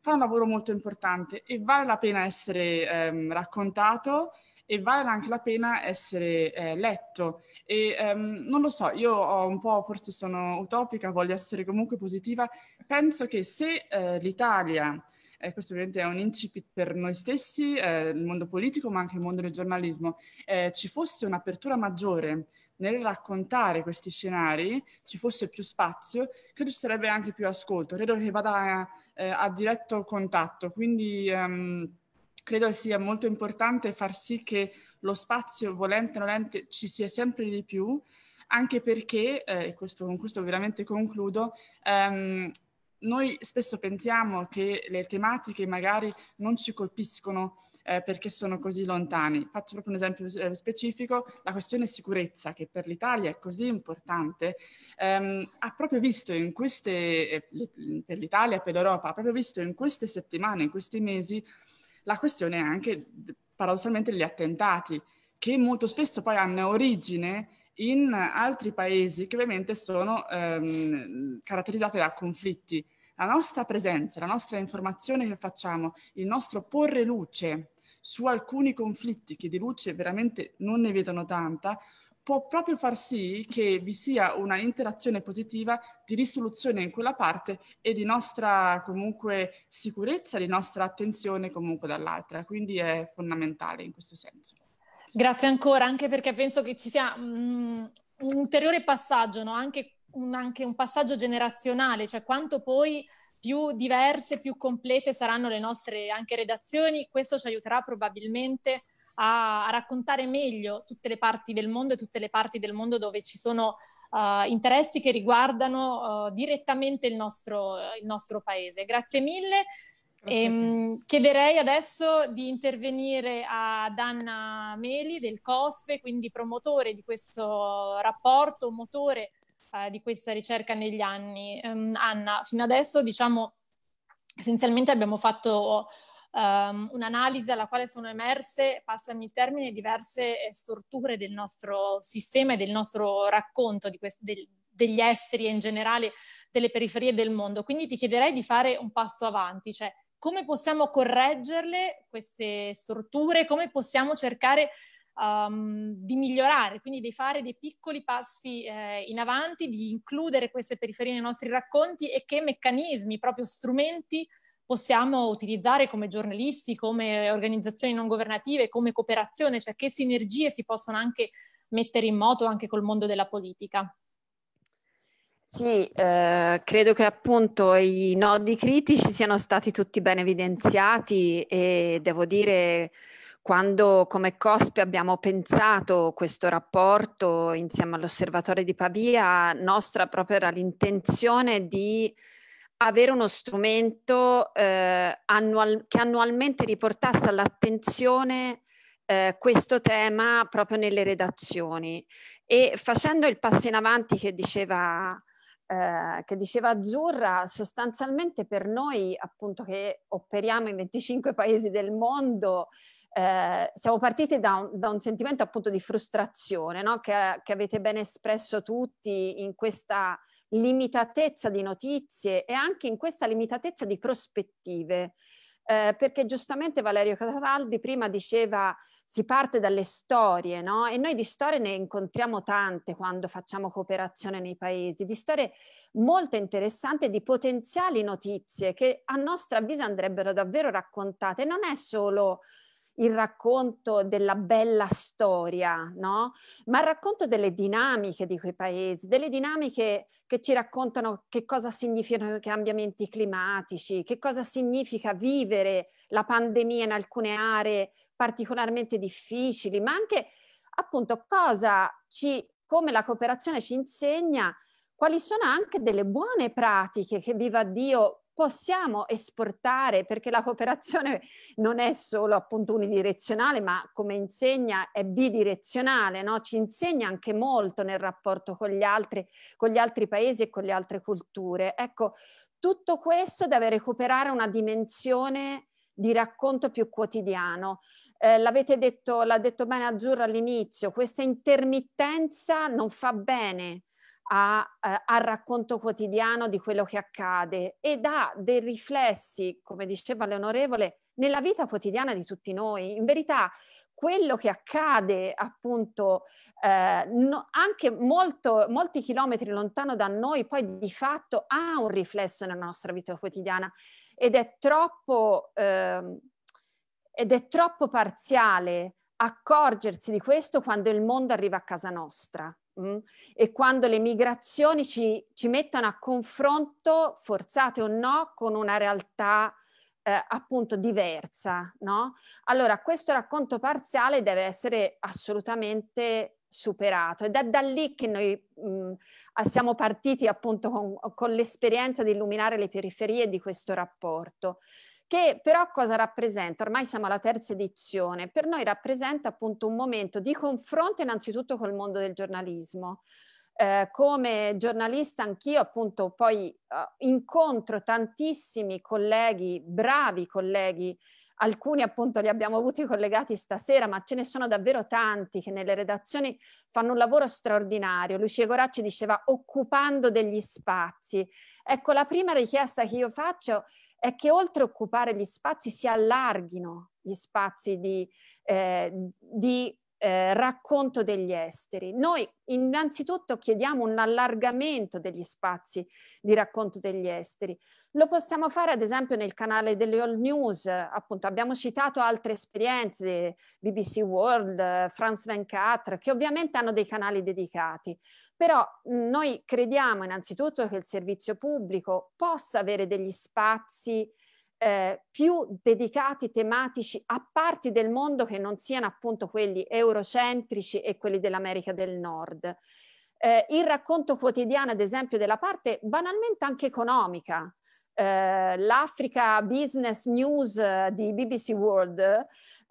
fa un lavoro molto importante e vale la pena essere ehm, raccontato e vale anche la pena essere eh, letto. E ehm, non lo so, io ho un po', forse sono utopica, voglio essere comunque positiva. Penso che se eh, l'Italia, eh, questo ovviamente è un incipit per noi stessi, eh, il mondo politico, ma anche il mondo del giornalismo, eh, ci fosse un'apertura maggiore nel raccontare questi scenari ci fosse più spazio, credo ci sarebbe anche più ascolto, credo che vada a, eh, a diretto contatto. Quindi ehm, credo sia molto importante far sì che lo spazio, volente o nolente, ci sia sempre di più, anche perché, eh, e questo, con questo veramente concludo, ehm, noi spesso pensiamo che le tematiche magari non ci colpiscono eh, perché sono così lontani. Faccio proprio un esempio eh, specifico, la questione sicurezza, che per l'Italia è così importante, ehm, ha proprio visto in queste, eh, per l'Italia, per l'Europa, ha proprio visto in queste settimane, in questi mesi, la questione è anche paradossalmente degli attentati, che molto spesso poi hanno origine in altri paesi che ovviamente sono ehm, caratterizzati da conflitti. La nostra presenza, la nostra informazione che facciamo, il nostro porre luce su alcuni conflitti che di luce veramente non ne vedono tanta, può proprio far sì che vi sia una interazione positiva di risoluzione in quella parte e di nostra comunque sicurezza, di nostra attenzione comunque dall'altra. Quindi è fondamentale in questo senso. Grazie ancora, anche perché penso che ci sia um, un ulteriore passaggio, no? anche, un, anche un passaggio generazionale, cioè quanto poi più diverse, più complete saranno le nostre anche redazioni, questo ci aiuterà probabilmente a a, a, raccontare meglio tutte le parti del mondo e tutte le parti del mondo dove ci sono uh, interessi che riguardano uh, direttamente il nostro, il nostro, paese. Grazie mille. Grazie ehm, chiederei adesso di intervenire ad Anna Meli del COSPE, quindi promotore di questo rapporto, motore uh, di questa ricerca negli anni. Um, Anna, fino adesso diciamo essenzialmente abbiamo fatto um, un'analisi dalla quale sono emerse, passami il termine, diverse eh, storture del nostro sistema e del nostro racconto di quest- del, degli esteri e in generale delle periferie del mondo. Quindi ti chiederei di fare un passo avanti, cioè come possiamo correggerle queste strutture, come possiamo cercare um, di migliorare, quindi di fare dei piccoli passi eh, in avanti, di includere queste periferie nei nostri racconti e che meccanismi, proprio strumenti possiamo utilizzare come giornalisti, come organizzazioni non governative, come cooperazione, cioè che sinergie si possono anche mettere in moto anche col mondo della politica. Sì, eh, credo che appunto i nodi critici siano stati tutti ben evidenziati e devo dire quando come COSPE abbiamo pensato questo rapporto insieme all'osservatorio di Pavia, nostra proprio era l'intenzione di avere uno strumento eh, annual- che annualmente riportasse all'attenzione eh, questo tema proprio nelle redazioni e facendo il passo in avanti che diceva, eh, che diceva Azzurra, sostanzialmente per noi appunto che operiamo in 25 paesi del mondo eh, siamo partiti da un, da un, sentimento appunto di frustrazione no? che, che avete ben espresso tutti in questa limitatezza di notizie e anche in questa limitatezza di prospettive. Eh, perché giustamente Valerio Cataldi prima diceva si parte dalle storie, no? E noi di storie ne incontriamo tante quando facciamo cooperazione nei paesi, di storie molto interessanti di potenziali notizie che a nostro avviso andrebbero davvero raccontate. Non è solo il racconto della bella storia, no? ma il racconto delle dinamiche di quei paesi, delle dinamiche che ci raccontano che cosa significano i cambiamenti climatici, che cosa significa vivere la pandemia in alcune aree particolarmente difficili, ma anche appunto cosa ci, come la cooperazione ci insegna quali sono anche delle buone pratiche che, viva Dio, possiamo esportare, perché la cooperazione non è solo appunto unidirezionale, ma come insegna è bidirezionale, no? ci insegna anche molto nel rapporto con gli, altri, con gli altri paesi e con le altre culture. Ecco, tutto questo deve recuperare una dimensione di racconto più quotidiano. Eh, l'avete detto, l'ha detto bene azzurro all'inizio, questa intermittenza non fa bene a, eh, al racconto quotidiano di quello che accade e dà dei riflessi, come diceva l'onorevole, nella vita quotidiana di tutti noi. In verità quello che accade appunto eh, no, anche molto, molti chilometri lontano da noi poi di fatto ha un riflesso nella nostra vita quotidiana ed è troppo, eh, ed è troppo parziale accorgersi di questo quando il mondo arriva a casa nostra mh? Mm? e quando le migrazioni ci, ci, mettono a confronto, forzate o no, con una realtà eh, appunto diversa, no? Allora questo racconto parziale deve essere assolutamente superato ed è da lì che noi mh, mm, siamo partiti appunto con, con l'esperienza di illuminare le periferie di questo rapporto che però cosa rappresenta? Ormai siamo alla terza edizione, per noi rappresenta appunto un momento di confronto innanzitutto col mondo del giornalismo. Eh, come giornalista anch'io appunto poi eh, incontro tantissimi colleghi, bravi colleghi, alcuni appunto li abbiamo avuti collegati stasera, ma ce ne sono davvero tanti che nelle redazioni fanno un lavoro straordinario. Lucia Goracci diceva occupando degli spazi. Ecco, la prima richiesta che io faccio è è che oltre a occupare gli spazi si allarghino gli spazi di, eh, di eh, racconto degli esteri. Noi innanzitutto chiediamo un allargamento degli spazi di racconto degli esteri. Lo possiamo fare ad esempio nel canale delle All News, appunto abbiamo citato altre esperienze, BBC World, France 24, che ovviamente hanno dei canali dedicati, però noi crediamo innanzitutto che il servizio pubblico possa avere degli spazi eh, più dedicati tematici a parti del mondo che non siano appunto quelli eurocentrici e quelli dell'America del Nord. Eh, il racconto quotidiano, ad esempio, della parte banalmente anche economica, eh, l'Africa Business News eh, di BBC World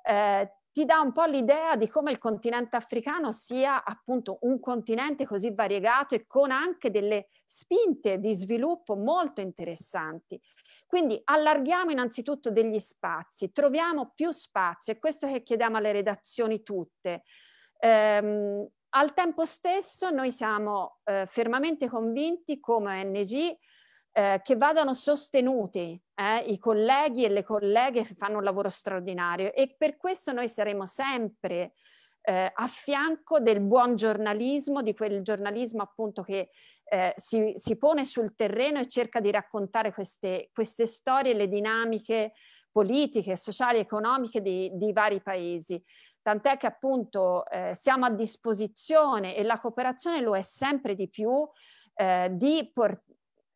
eh, ti dà un po' l'idea di come il continente africano sia appunto un continente così variegato e con anche delle spinte di sviluppo molto interessanti. Quindi allarghiamo innanzitutto degli spazi, troviamo più spazio, è questo che chiediamo alle redazioni tutte. Ehm, al tempo stesso noi siamo eh, fermamente convinti come ONG eh, che vadano sostenuti, eh? i colleghi e le colleghe che fanno un lavoro straordinario e per questo noi saremo sempre eh, a fianco del buon giornalismo, di quel giornalismo appunto che eh, si, si, pone sul terreno e cerca di raccontare queste, queste storie, le dinamiche politiche, sociali, economiche di, di vari paesi. Tant'è che appunto eh, siamo a disposizione e la cooperazione lo è sempre di più eh, di,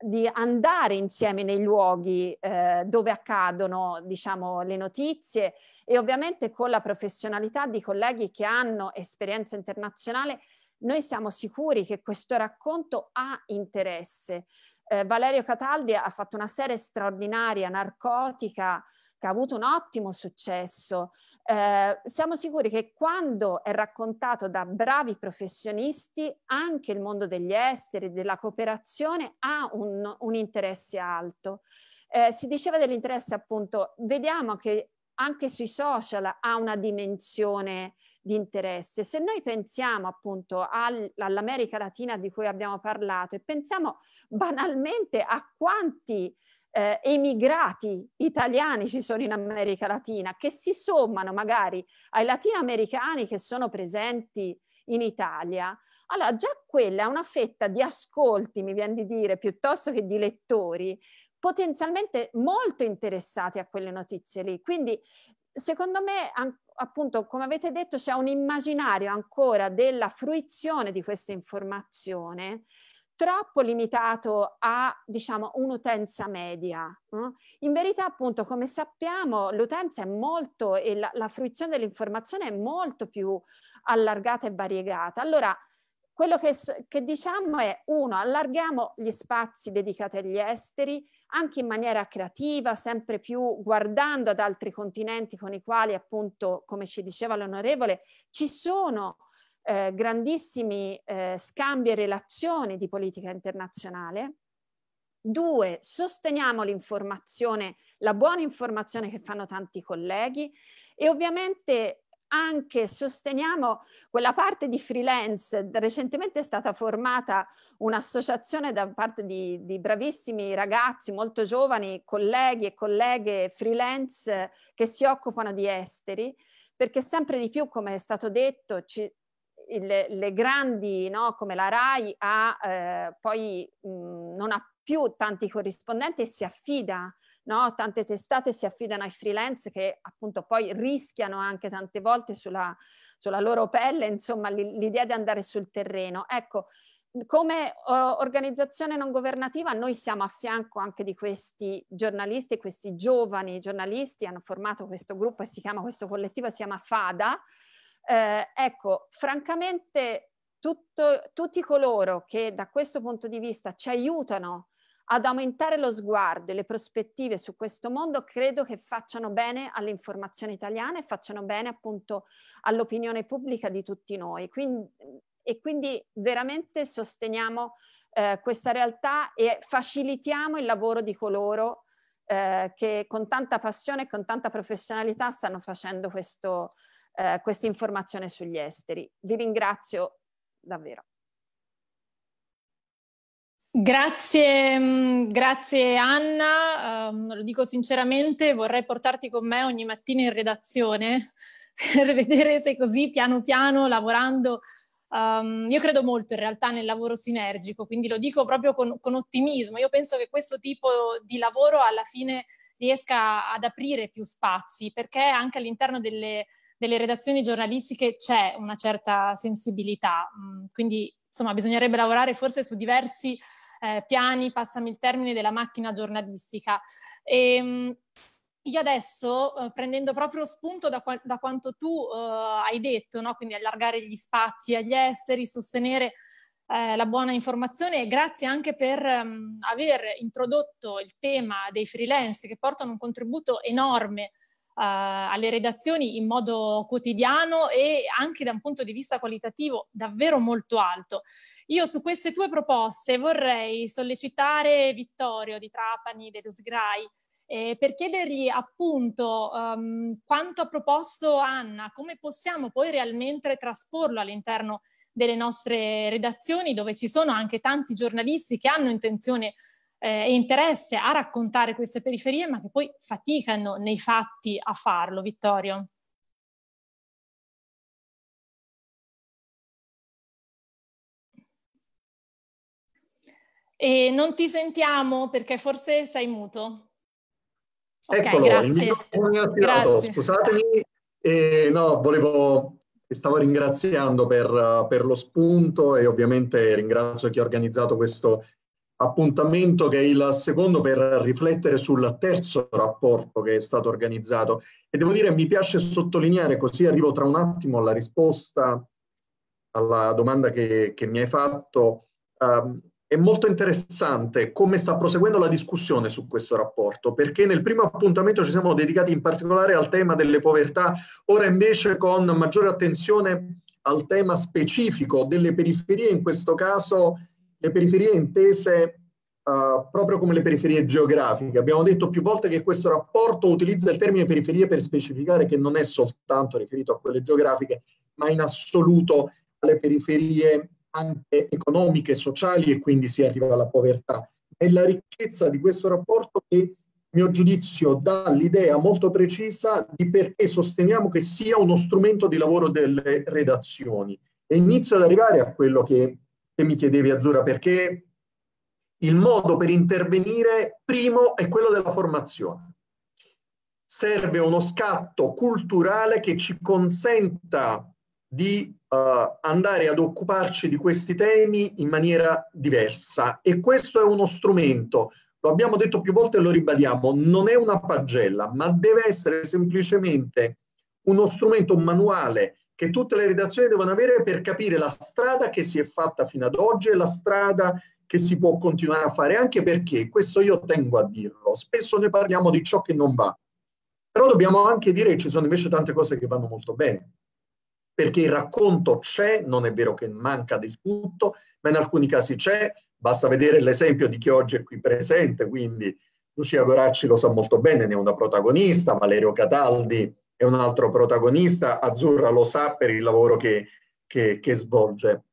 di andare insieme nei luoghi eh, dove accadono diciamo, le notizie e ovviamente con la professionalità di colleghi che hanno esperienza internazionale, noi siamo sicuri che questo racconto ha interesse. Eh, Valerio Cataldi ha fatto una serie straordinaria, narcotica, che ha avuto un ottimo successo. Eh, siamo sicuri che quando è raccontato da bravi professionisti, anche il mondo degli esteri, della cooperazione, ha un, un interesse alto. Eh, si diceva dell'interesse appunto, vediamo che anche sui social ha una dimensione di interesse. Se noi pensiamo appunto al, all'America Latina di cui abbiamo parlato e pensiamo banalmente a quanti eh, emigrati italiani ci sono in America Latina, che si sommano magari ai latinoamericani che sono presenti in Italia, allora già quella è una fetta di ascolti, mi viene di dire, piuttosto che di lettori, potenzialmente molto interessati a quelle notizie lì. Quindi secondo me, appunto, come avete detto, c'è un immaginario ancora della fruizione di questa informazione troppo limitato a diciamo, un'utenza media. In verità, appunto, come sappiamo, l'utenza è molto e la, la fruizione dell'informazione è molto più allargata e variegata. Allora, quello che, che, diciamo è uno, allarghiamo gli spazi dedicati agli esteri anche in maniera creativa, sempre più guardando ad altri continenti con i quali appunto, come ci diceva l'onorevole, ci sono eh, grandissimi eh, scambi e relazioni di politica internazionale. Due, sosteniamo l'informazione, la buona informazione che fanno tanti colleghi e ovviamente anche sosteniamo quella parte di freelance. Recentemente è stata formata un'associazione da parte di, di, bravissimi ragazzi, molto giovani, colleghi e colleghe freelance eh, che si occupano di esteri, perché sempre di più, come è stato detto, ci, il, le grandi, no, come la RAI, ha, eh, poi mh, non ha più tanti corrispondenti e si affida, no? tante testate si affidano ai freelance che appunto poi rischiano anche tante volte sulla, sulla loro pelle, insomma l'idea di andare sul terreno. Ecco, come organizzazione non governativa noi siamo a fianco anche di questi giornalisti, questi giovani giornalisti, hanno formato questo gruppo e si chiama questo collettivo, si chiama FADA, eh, ecco, francamente tutto, tutti coloro che da questo punto di vista ci aiutano ad aumentare lo sguardo e le prospettive su questo mondo, credo che facciano bene all'informazione italiana e facciano bene appunto all'opinione pubblica di tutti noi. Quindi, e quindi veramente sosteniamo eh, questa realtà e facilitiamo il lavoro di coloro eh, che con tanta passione e con tanta professionalità stanno facendo questo, eh, questa informazione sugli esteri. Vi ringrazio davvero. Grazie, mm, grazie Anna, um, lo dico sinceramente, vorrei portarti con me ogni mattina in redazione per vedere se così piano piano lavorando Um, io credo molto in realtà nel lavoro sinergico, quindi lo dico proprio con, con, ottimismo. Io penso che questo tipo di lavoro alla fine riesca ad aprire più spazi, perché anche all'interno delle delle redazioni giornalistiche c'è una certa sensibilità, mm, quindi insomma bisognerebbe lavorare forse su diversi eh, piani, passami il termine, della macchina giornalistica. E, ehm, io adesso, eh, prendendo proprio spunto da, qua- da quanto tu eh, hai detto, no? quindi allargare gli spazi agli esteri, sostenere eh, la buona informazione e grazie anche per ehm, aver introdotto il tema dei freelance che portano un contributo enorme eh, alle redazioni in modo quotidiano e anche da un punto di vista qualitativo davvero molto alto. Io su queste tue proposte vorrei sollecitare Vittorio di Trapani, dell'USGRAI, eh, per chiedergli appunto um, quanto ha proposto Anna, come possiamo poi realmente trasporlo all'interno delle nostre redazioni dove ci sono anche tanti giornalisti che hanno intenzione eh, interesse a raccontare queste periferie, ma che poi faticano nei fatti a farlo, Vittorio. E non ti sentiamo perché forse sei muto. Okay, Eccolo, grazie. Attirato, scusatemi. Eh, no, volevo, stavo ringraziando per, per, lo spunto e ovviamente ringrazio chi ha organizzato questo appuntamento che è il secondo per riflettere sul terzo rapporto che è stato organizzato e devo dire mi piace sottolineare così arrivo tra un attimo alla risposta alla domanda che, che mi hai fatto um, è molto interessante come sta proseguendo la discussione su questo rapporto, perché nel primo appuntamento ci siamo dedicati in particolare al tema delle povertà, ora invece con maggiore attenzione al tema specifico delle periferie, in questo caso le periferie intese uh, proprio come le periferie geografiche. Abbiamo detto più volte che questo rapporto utilizza il termine periferie per specificare che non è soltanto riferito a quelle geografiche, ma in assoluto alle periferie anche economiche, sociali e quindi si arriva alla povertà. È la ricchezza di questo rapporto che a mio giudizio dà l'idea molto precisa di perché sosteniamo che sia uno strumento di lavoro delle redazioni. E inizio ad arrivare a quello che e mi chiedevi Azzurra perché il modo per intervenire primo è quello della formazione. Serve uno scatto culturale che ci consenta di uh, andare ad occuparci di questi temi in maniera diversa e questo è uno strumento, lo abbiamo detto più volte e lo ribadiamo, non è una pagella, ma deve essere semplicemente uno strumento manuale che tutte le redazioni devono avere per capire la strada che si è fatta fino ad oggi e la strada che si può continuare a fare, anche perché, questo io tengo a dirlo, spesso noi parliamo di ciò che non va, però dobbiamo anche dire che ci sono invece tante cose che vanno molto bene, perché il racconto c'è, non è vero che manca del tutto, ma in alcuni casi c'è, basta vedere l'esempio di chi oggi è qui presente, quindi Lucia Goracci lo sa molto bene, ne è una protagonista, Valerio Cataldi è un altro protagonista, Azzurra lo sa per il lavoro che, che, che svolge.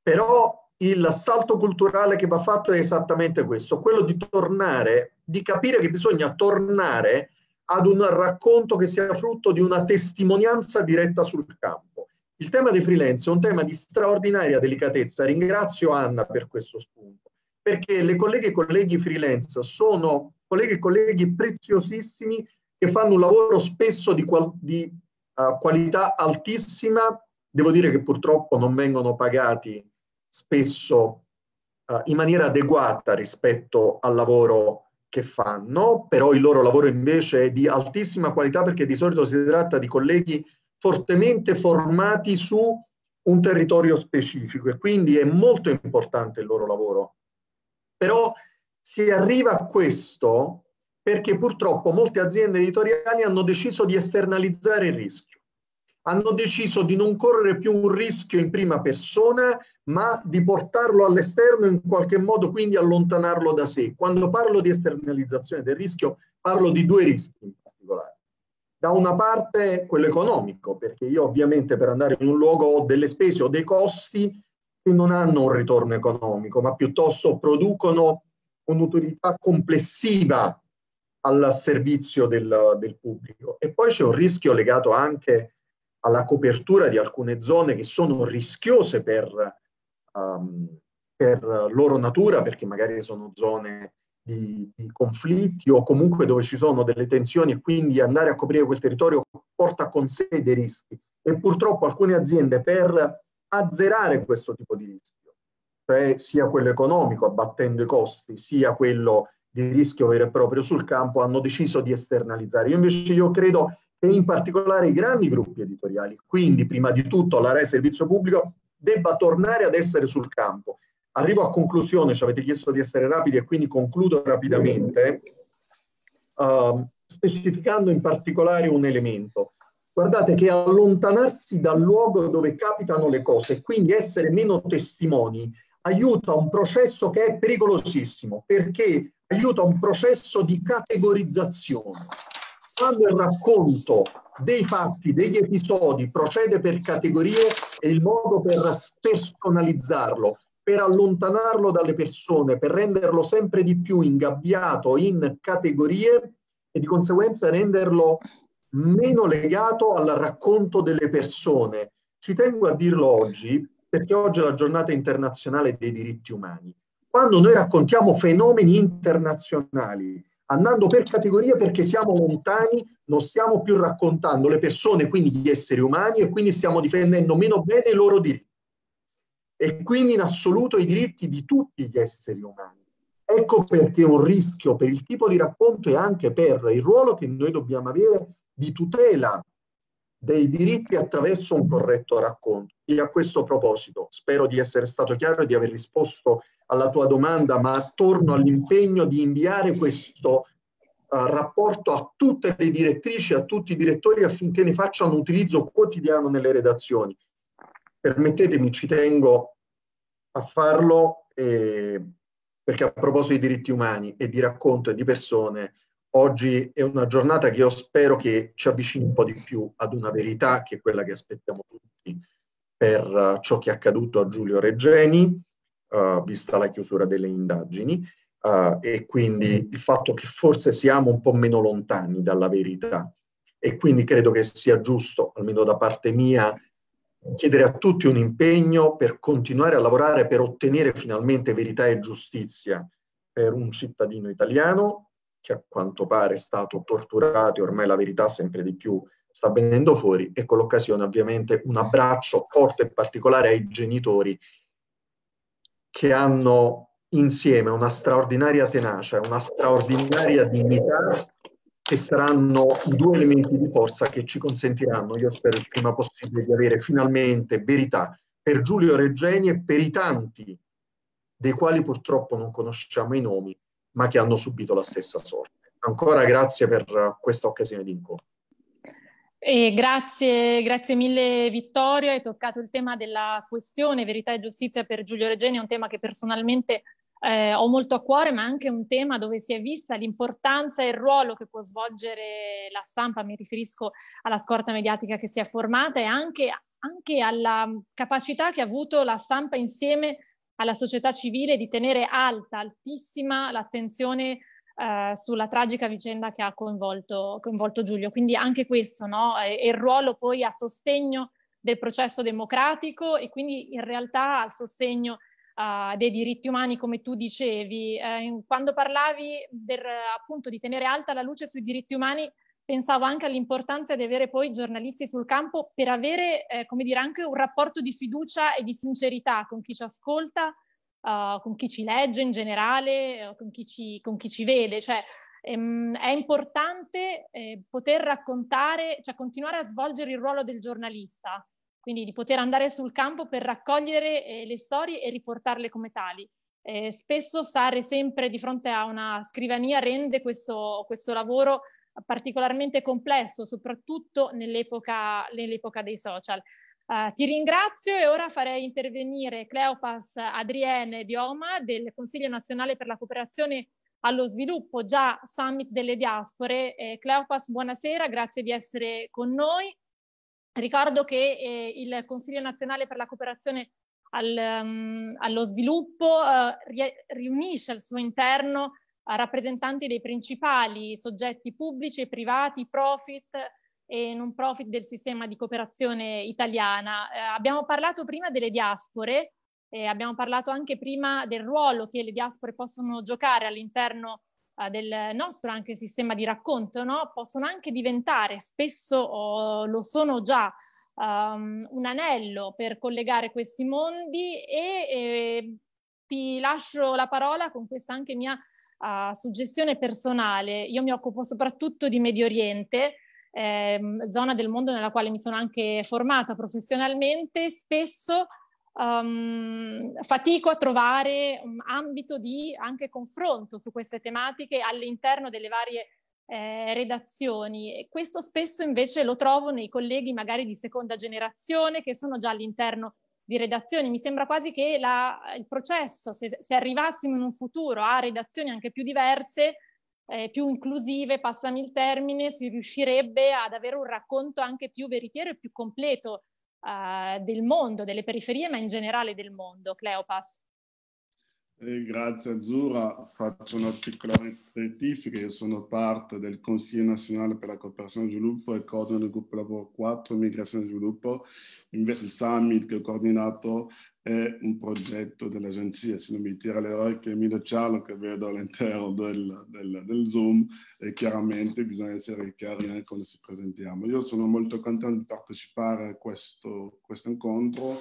Però il salto culturale che va fatto è esattamente questo, quello di tornare, di capire che bisogna tornare ad un racconto che sia frutto di una testimonianza diretta sul campo. Il tema dei freelance è un tema di straordinaria delicatezza. Ringrazio Anna per questo spunto, perché le colleghe e colleghi freelance sono colleghe e colleghi preziosissimi che fanno un lavoro spesso di, qual- di uh, qualità altissima, devo dire che purtroppo non vengono pagati spesso uh, in maniera adeguata rispetto al lavoro che fanno, però il loro lavoro invece è di altissima qualità perché di solito si tratta di colleghi fortemente formati su un territorio specifico e quindi è molto importante il loro lavoro. Però si arriva a questo perché purtroppo molte aziende editoriali hanno deciso di esternalizzare il rischio, hanno deciso di non correre più un rischio in prima persona, ma di portarlo all'esterno in qualche modo, quindi allontanarlo da sé. Quando parlo di esternalizzazione del rischio, parlo di due rischi in particolare. Da una parte quello economico, perché io ovviamente per andare in un luogo ho delle spese, o dei costi che non hanno un ritorno economico, ma piuttosto producono un'utilità complessiva al servizio del, del pubblico. E poi c'è un rischio legato anche alla copertura di alcune zone che sono rischiose per, um, per loro natura, perché magari sono zone di, di, conflitti o comunque dove ci sono delle tensioni e quindi andare a coprire quel territorio porta con sé dei rischi. E purtroppo alcune aziende per azzerare questo tipo di rischio, cioè sia quello economico abbattendo i costi, sia quello di rischio vero e proprio sul campo hanno deciso di esternalizzare. Io invece io credo che in particolare i grandi gruppi editoriali, quindi prima di tutto la RAI Servizio Pubblico, debba tornare ad essere sul campo. Arrivo a conclusione, ci avete chiesto di essere rapidi e quindi concludo rapidamente, uh, specificando in particolare un elemento. Guardate che allontanarsi dal luogo dove capitano le cose, quindi essere meno testimoni, aiuta un processo che è pericolosissimo perché aiuta un processo di categorizzazione. Quando il racconto dei fatti, degli episodi procede per categorie è il modo per spersonalizzarlo, per allontanarlo dalle persone, per renderlo sempre di più ingabbiato in categorie e di conseguenza renderlo meno legato al racconto delle persone. Ci tengo a dirlo oggi perché oggi è la giornata internazionale dei diritti umani quando noi raccontiamo fenomeni internazionali, andando per categorie perché siamo lontani, non stiamo più raccontando le persone, quindi gli esseri umani, e quindi stiamo difendendo meno bene i loro diritti. E quindi in assoluto i diritti di tutti gli esseri umani. Ecco perché un rischio per il tipo di racconto e anche per il ruolo che noi dobbiamo avere di tutela dei diritti attraverso un corretto racconto. E a questo proposito spero di essere stato chiaro e di aver risposto alla tua domanda, ma attorno all'impegno di inviare questo uh, rapporto a tutte le direttrici, a tutti i direttori affinché ne facciano utilizzo quotidiano nelle redazioni. Permettetemi, ci tengo a farlo eh, perché a proposito di diritti umani e di racconto e di persone, oggi è una giornata che io spero che ci avvicini un po' di più ad una verità che è quella che aspettiamo tutti per uh, ciò che è accaduto a Giulio Reggeni, eh, vista la chiusura delle indagini uh, e quindi mm. il fatto che forse siamo un po' meno lontani dalla verità e quindi credo che sia giusto, almeno da parte mia, chiedere a tutti un impegno per continuare a lavorare per ottenere finalmente verità e giustizia per un cittadino italiano che a quanto pare è stato torturato e ormai la verità sempre di più sta venendo fuori e con l'occasione ovviamente un abbraccio forte e particolare ai genitori che hanno insieme una straordinaria tenacia, una straordinaria dignità che saranno i due elementi di forza che ci consentiranno, io spero il prima possibile, di avere finalmente verità per Giulio Reggeni e per i tanti dei quali purtroppo non conosciamo i nomi, ma che hanno subito la stessa sorte. Ancora grazie per questa occasione di incontro. Eh, grazie, grazie, mille Vittorio, hai toccato il tema della questione verità e giustizia per Giulio Regeni, è un tema che personalmente eh, ho molto a cuore, ma anche un tema dove si è vista l'importanza e il ruolo che può svolgere la stampa, mi riferisco alla scorta mediatica che si è formata e anche, anche alla capacità che ha avuto la stampa insieme alla società civile di tenere alta, altissima l'attenzione eh, sulla tragica vicenda che ha coinvolto, coinvolto Giulio. Quindi anche questo, no? E, e il ruolo poi a sostegno del processo democratico e quindi in realtà al sostegno uh, dei diritti umani, come tu dicevi. Eh, quando parlavi del, appunto di tenere alta la luce sui diritti umani, pensavo anche all'importanza di avere poi giornalisti sul campo per avere, eh, come dire, anche un rapporto di fiducia e di sincerità con chi ci ascolta uh, con chi ci legge in generale, eh, con chi ci, con chi ci vede. Cioè, ehm, è importante eh, poter raccontare, cioè continuare a svolgere il ruolo del giornalista, quindi di poter andare sul campo per raccogliere eh, le storie e riportarle come tali. Eh, spesso stare sempre di fronte a una scrivania rende questo, questo lavoro particolarmente complesso, soprattutto nell'epoca, nell'epoca dei social. Uh, ti ringrazio e ora farei intervenire Cleopas Adriene Dioma del Consiglio nazionale per la cooperazione allo sviluppo, già Summit delle Diaspore. Eh, Cleopas, buonasera, grazie di essere con noi. Ricordo che eh, il Consiglio nazionale per la cooperazione al, um, allo sviluppo eh, riunisce al suo interno eh, rappresentanti dei principali soggetti pubblici e privati, profit, e non profit del sistema di cooperazione italiana. Eh, abbiamo parlato prima delle diaspore, eh, abbiamo parlato anche prima del ruolo che le diaspore possono giocare all'interno eh, del nostro anche sistema di racconto, no? possono anche diventare, spesso oh, lo sono già, um, un anello per collegare questi mondi e ti lascio la parola con questa anche mia uh, suggestione personale. Io mi occupo soprattutto di Medio Oriente, eh, zona del mondo nella quale mi sono anche formata professionalmente, spesso um, fatico a trovare un mm, ambito di anche confronto su queste tematiche all'interno delle varie eh, redazioni e questo spesso invece lo trovo nei colleghi magari di seconda generazione che sono già all'interno di redazioni. Mi sembra quasi che la, il processo, se, se, arrivassimo in un futuro a redazioni anche più diverse, eh, più inclusive, passami il termine, si riuscirebbe ad avere un racconto anche più veritiero e più completo eh, del mondo, delle periferie, ma in generale del mondo, Cleopas. Eh, grazie Azzurra, faccio una piccola rettifica, io sono parte del Consiglio Nazionale per la Cooperazione e Sviluppo e coordino il gruppo lavoro 4 Migrazione e Sviluppo, invece il Summit che ho coordinato è un progetto dell'agenzia, se non mi tira le orecchie Emilio Cialo che vedo all'interno del, del, del, Zoom e chiaramente bisogna essere chiari anche quando ci presentiamo. Io sono molto contento di partecipare a questo, questo incontro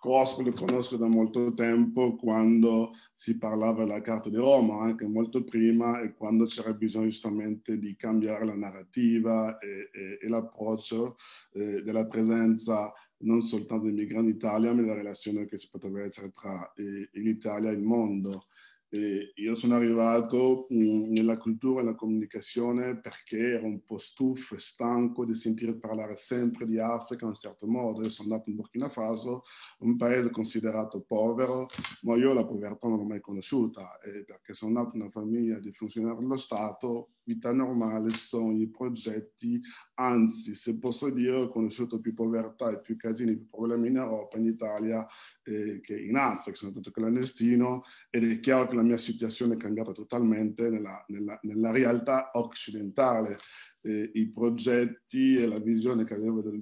Cosmo conosco da molto tempo quando si parlava della Carta di Roma, anche molto prima, e quando c'era bisogno giustamente di cambiare la narrativa e, e, e l'approccio eh, della presenza non soltanto dei migranti in Italia, ma della relazione che si poteva essere tra eh, l'Italia e il mondo. E io sono arrivato mh, mm, nella cultura e nella comunicazione perché ero un po' stufo e stanco di sentire parlare sempre di Africa in un certo modo. Io sono nato in Burkina Faso, un paese considerato povero, ma io la povertà non l'ho mai conosciuta eh, perché sono nato in una famiglia di funzionari dello Stato, vita normale sogni, progetti, anzi se posso dire ho conosciuto più povertà e più casini, più problemi in Europa, in Italia eh, che in Africa, sono stato clandestino ed è chiaro che la mia situazione è cambiata totalmente nella, nella, nella realtà occidentale. Eh, I progetti e la visione che avevo del,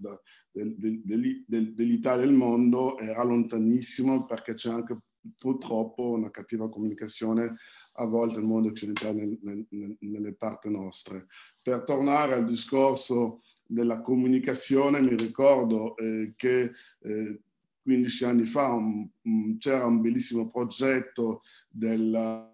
del, del, dell'Italia e del mondo era lontanissimo perché c'è anche purtroppo una cattiva comunicazione a volte nel mondo occidentale nel, nel, nelle parti nostre. Per tornare al discorso della comunicazione, mi ricordo eh, che eh, 15 anni fa un, un, c'era un bellissimo progetto della,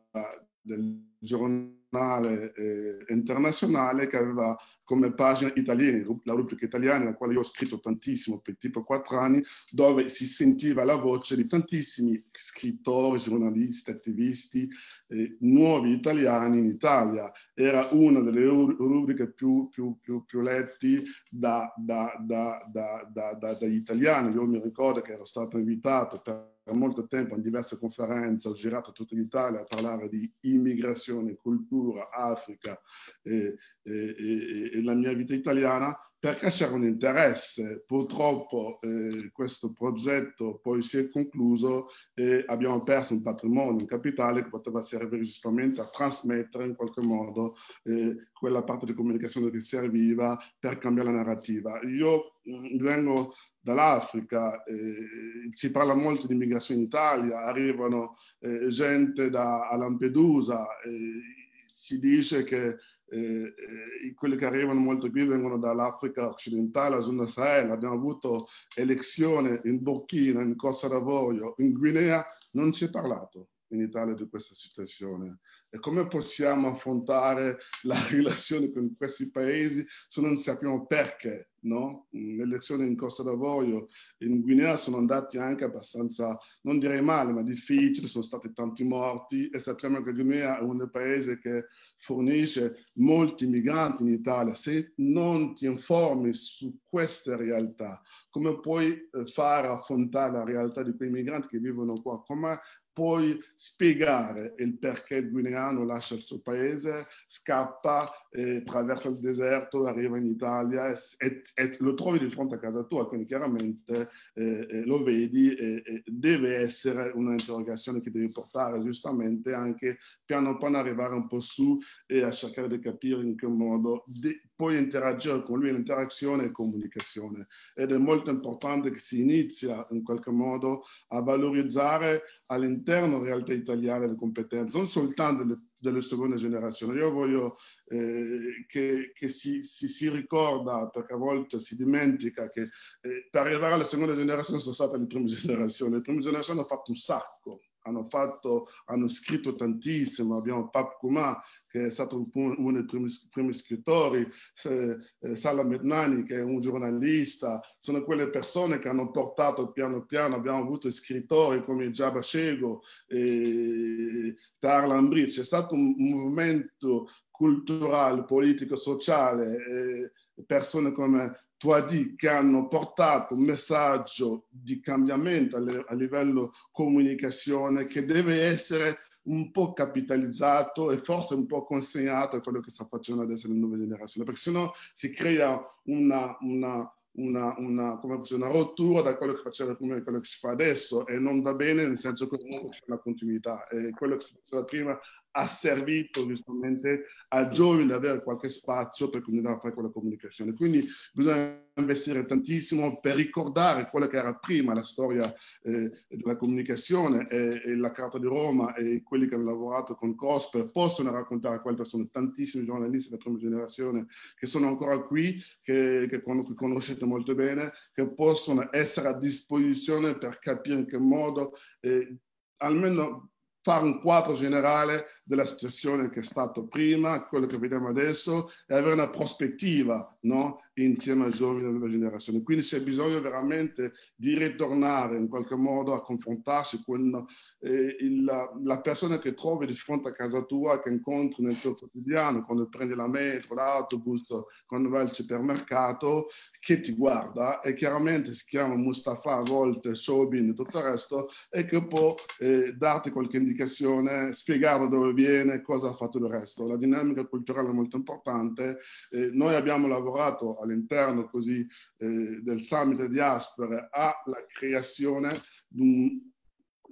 del giornale nazionale eh, e internazionale che aveva come pagina italiana, la rubrica italiana, la quale io ho scritto tantissimo per tipo quattro anni, dove si sentiva la voce di tantissimi scrittori, giornalisti, attivisti eh, nuovi italiani in Italia. Era una delle rubriche più, più, più, più letti da, da, da, dagli italiani. Io mi ricordo che ero stato invitato per molto tempo in diverse conferenze, ho girato tutta l'Italia a parlare di immigrazione, cultura, Africa e, e, e, e la mia vita italiana, perché c'era un interesse. Purtroppo eh, questo progetto poi si è concluso e abbiamo perso un patrimonio, un capitale che poteva servire giustamente a trasmettere in qualche modo eh, quella parte di comunicazione che serviva per cambiare la narrativa. Io mh, mm, vengo dall'Africa, eh, si parla molto di immigrazione in Italia, arrivano eh, gente da Lampedusa eh, si dice che eh, quelli che arrivano molto qui vengono dall'Africa occidentale, la zona Sahel, abbiamo avuto elezioni in Burkina, in Costa d'Avorio, in Guinea, non si è parlato in Italia di questa situazione e come possiamo affrontare la relazione con questi paesi se non sappiamo perché. No? Mm, le elezioni in Costa d'Avorio e in Guinea sono andate anche abbastanza, non direi male, ma difficili, sono stati tanti morti e sappiamo che Guinea è un paese che fornisce molti migranti in Italia. Se non ti informi su questa realtà, come puoi eh, fare affrontare la realtà di quei migranti che vivono qua? Come puoi spiegare il perché il guineano lascia il suo paese, scappa, eh, attraversa il deserto, arriva in Italia e, e, e, lo trovi di fronte a casa tua, quindi chiaramente eh, eh lo vedi e, deve essere un'interrogazione che devi portare giustamente anche piano piano arrivare un po' su e a cercare di capire in che modo de, puoi interagire con lui, l'interazione e comunicazione. Ed è molto importante che si inizia in qualche modo a valorizzare all'interno all'interno della realtà italiana le competenze, non soltanto delle, delle seconde generazioni. Io voglio eh, che, che si, si, si, ricorda, perché a volte si dimentica che eh, per arrivare alla seconda generazione sono state le prime generazioni, le prime generazioni hanno fatto un sacco hanno, fatto, hanno scritto tantissimo, abbiamo Pap Kuma che è stato uno dei primi, primi scrittori, eh, eh, Salah Mednani che è un giornalista, sono quelle persone che hanno portato piano piano, abbiamo avuto scrittori come Giaba Scego, e Tarla Ambri, c'è stato un movimento culturale, politico, sociale, eh, persone come tu hai detto che hanno portato un messaggio di cambiamento a livello comunicazione che deve essere un po' capitalizzato e forse un po' consegnato a quello che sta facendo adesso le nuove generazioni, perché sennò si crea una, una, una, una, una rottura da quello che faceva prima e quello che si fa adesso e non va bene nel senso che comunque c'è una continuità e quello che si faceva prima ha servito giustamente a giovani ad avere qualche spazio per continuare a fare quella comunicazione. Quindi bisogna investire tantissimo per ricordare quella che era prima la storia eh, della comunicazione e, e, la Carta di Roma e quelli che hanno lavorato con Cosper possono raccontare a quelle persone, tantissimi giornalisti della prima generazione che sono ancora qui, che, che, con, che conoscete molto bene, che possono essere a disposizione per capire in che modo eh, almeno fare un quadro generale della situazione che è stata prima, quello che vediamo adesso, e avere una prospettiva no? insieme ai giovani della nuova generazione. Quindi c'è bisogno veramente di ritornare in qualche modo a confrontarsi con eh, il, la persona che trovi di fronte a casa tua, che incontri nel tuo quotidiano, quando prendi la metro, l'autobus, quando vai al supermercato, che ti guarda e chiaramente si chiama Mustafa a volte, Shobin e tutto il resto e che può eh, darti qualche indicazione, spiegare dove viene, cosa ha fatto il resto. La dinamica culturale è molto importante. Eh, noi abbiamo lavorato lavorato all'interno così eh, del Summit Diaspora alla creazione di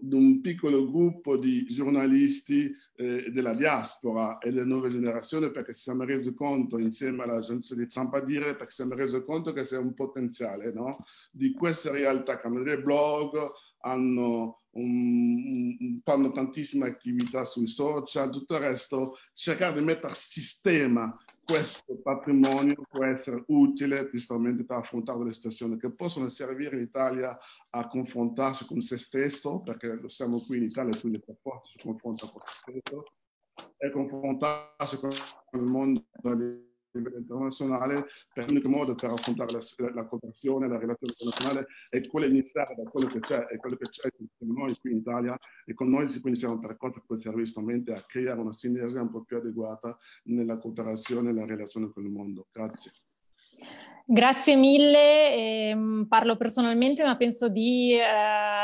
un piccolo gruppo di giornalisti eh, della diaspora e delle nuove generazioni perché ci siamo resi conto insieme all'agenzia di Zampadire perché ci siamo resi conto che c'è un potenziale no? di questa realtà che hanno blog, hanno un, un, fanno tantissime attività sui social, tutto il resto, cercare di mettere a sistema questo patrimonio può essere utile principalmente per affrontare delle situazioni che possono servire in Italia a confrontarsi con se stesso, perché lo siamo qui in Italia, quindi per forza si confronta con se stesso, e confrontarsi con il mondo internazionale per l'unico modo per affrontare la, la, la cooperazione, la relazione internazionale è quello di iniziare da quello che c'è e quello che c'è con noi qui in Italia e con noi quindi siamo tre cose che può servire solamente a creare una sinergia un po' più adeguata nella cooperazione e nella relazione con il mondo. Grazie. Grazie mille, eh, parlo personalmente ma penso di eh,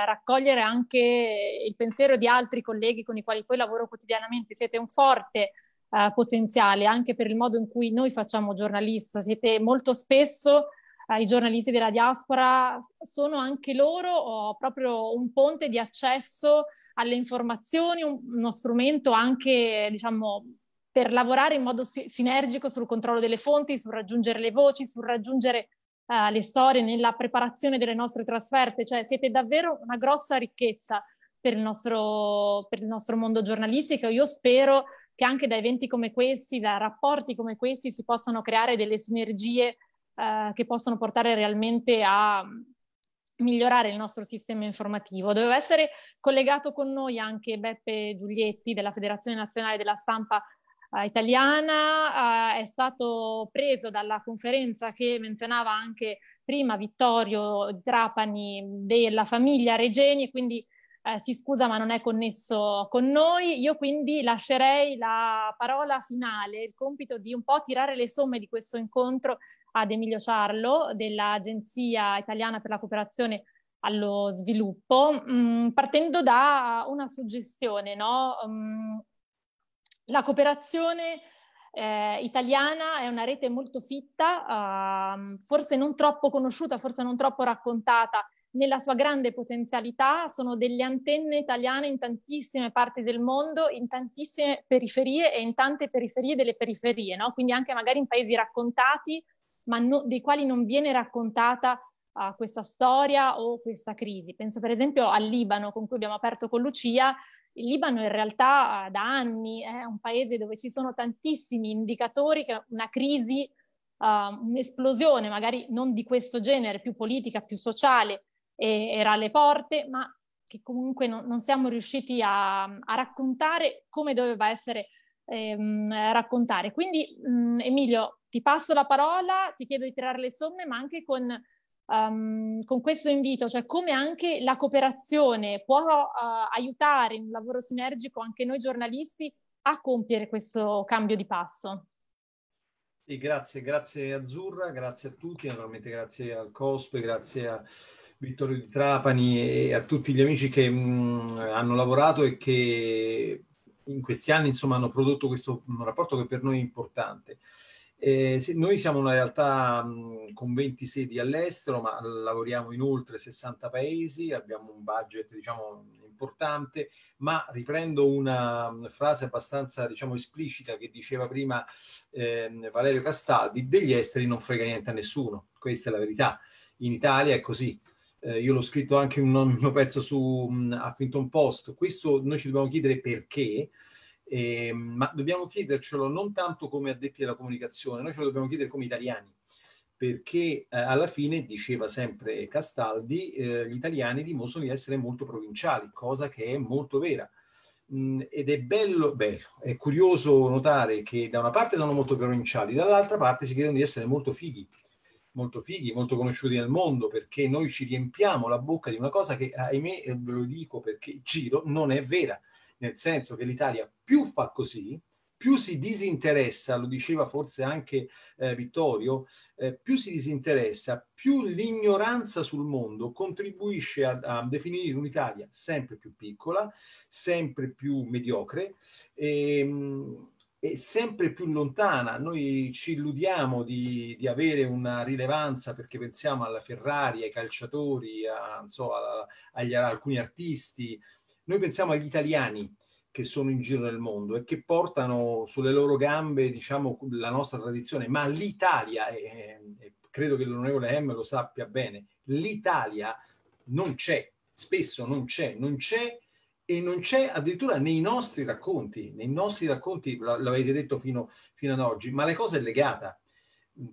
raccogliere anche il pensiero di altri colleghi con i quali poi lavoro quotidianamente. Siete un forte eh, potenziale, anche per il modo in cui noi facciamo giornalista. Siete molto spesso eh, i giornalisti della diaspora, sono anche loro proprio un ponte di accesso alle informazioni, un, uno strumento anche, diciamo, per lavorare in modo si- sinergico sul controllo delle fonti, sul raggiungere le voci, sul raggiungere uh, le storie, nella preparazione delle nostre trasferte, cioè siete davvero una grossa ricchezza per il nostro, per il nostro mondo giornalistico. Io spero che anche da eventi come questi, da rapporti come questi, si possano creare delle sinergie eh, che possono portare realmente a mm, migliorare il nostro sistema informativo. Doveva essere collegato con noi anche Beppe Giulietti della Federazione Nazionale della Stampa eh, Italiana, eh, è stato preso dalla conferenza che menzionava anche prima Vittorio Trapani della famiglia Regeni, quindi eh, si scusa ma non è connesso con noi. Io quindi lascerei la parola finale, il compito di un po' tirare le somme di questo incontro ad Emilio Ciarlo dell'Agenzia Italiana per la Cooperazione allo Sviluppo, mh, mm, partendo da una suggestione, no? Mh, mm, la cooperazione eh, italiana è una rete molto fitta, uh, forse non troppo conosciuta, forse non troppo raccontata nella sua grande potenzialità sono delle antenne italiane in tantissime parti del mondo, in tantissime periferie e in tante periferie delle periferie, no? quindi anche magari in paesi raccontati, ma no, dei quali non viene raccontata uh, questa storia o questa crisi. Penso per esempio al Libano con cui abbiamo aperto con Lucia. Il Libano in realtà ah, da anni è un paese dove ci sono tantissimi indicatori che una crisi, uh, un'esplosione magari non di questo genere, più politica, più sociale, e, era alle porte, ma che comunque non, non siamo riusciti a, a, raccontare come doveva essere ehm, raccontare. Quindi mh, mm, Emilio, ti passo la parola, ti chiedo di tirare le somme, ma anche con, um, con questo invito, cioè come anche la cooperazione può uh, aiutare in un lavoro sinergico anche noi giornalisti a compiere questo cambio di passo. Sì, grazie, grazie Azzurra, grazie a tutti, naturalmente grazie al COSP, grazie a Vittorio di Trapani e a tutti gli amici che mh, mm, hanno lavorato e che in questi anni insomma, hanno prodotto questo rapporto che per noi è importante. Eh, se, noi siamo una realtà mh, mm, con 20 sedi all'estero, ma lavoriamo in oltre 60 paesi, abbiamo un budget diciamo, importante, ma riprendo una mm, frase abbastanza diciamo, esplicita che diceva prima eh, Valerio Castaldi, degli esteri non frega niente a nessuno, questa è la verità. In Italia è così, eh, io l'ho scritto anche in un mio pezzo su Huffington mm, Post, questo noi ci dobbiamo chiedere perché, eh, ma dobbiamo chiedercelo non tanto come addetti alla comunicazione, noi ce lo dobbiamo chiedere come italiani, perché eh, alla fine, diceva sempre Castaldi, eh, gli italiani dimostrano di essere molto provinciali, cosa che è molto vera. Mm, ed è bello, bello, è curioso notare che da una parte sono molto provinciali, dall'altra parte si credono di essere molto fighi molto fighi, molto conosciuti nel mondo, perché noi ci riempiamo la bocca di una cosa che, ahimè, ve lo dico perché giro, non è vera, nel senso che l'Italia più fa così, più si disinteressa, lo diceva forse anche eh, Vittorio, eh, più si disinteressa, più l'ignoranza sul mondo contribuisce a, a, definire un'Italia sempre più piccola, sempre più mediocre. E, ehm, sempre più lontana. Noi ci illudiamo di, di, avere una rilevanza perché pensiamo alla Ferrari, ai calciatori, a, so, a, agli, a alcuni artisti. Noi pensiamo agli italiani che sono in giro nel mondo e che portano sulle loro gambe, diciamo, la nostra tradizione, ma l'Italia, e credo che l'onorevole M lo sappia bene, l'Italia non c'è, spesso non c'è, non c'è e non c'è addirittura nei nostri racconti, nei nostri racconti, l'avete detto fino, fino ad oggi, ma la cosa è legata,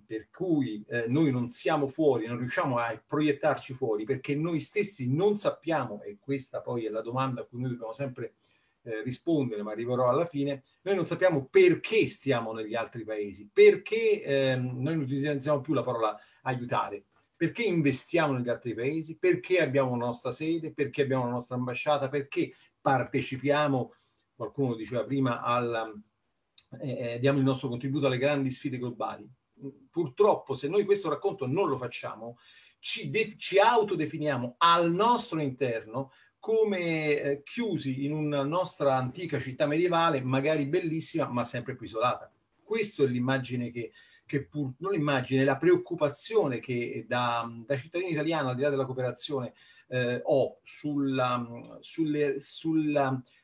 per cui eh, noi non siamo fuori, non riusciamo a proiettarci fuori perché noi stessi non sappiamo, e questa poi è la domanda a cui noi dobbiamo sempre eh, rispondere, ma arriverò alla fine, noi non sappiamo perché stiamo negli altri paesi, perché eh, noi non utilizziamo più la parola aiutare, perché investiamo negli altri paesi, perché abbiamo la nostra sede, perché abbiamo la nostra ambasciata, perché partecipiamo, qualcuno diceva prima, alla, eh, eh, diamo il nostro contributo alle grandi sfide globali. Purtroppo se noi questo racconto non lo facciamo, ci, de- ci autodefiniamo al nostro interno come eh, chiusi in una nostra antica città medievale, magari bellissima, ma sempre più isolata. Questa è l'immagine che che pur non l'immagine, la preoccupazione che da, da cittadino italiano, al di là della cooperazione, eh, ho sul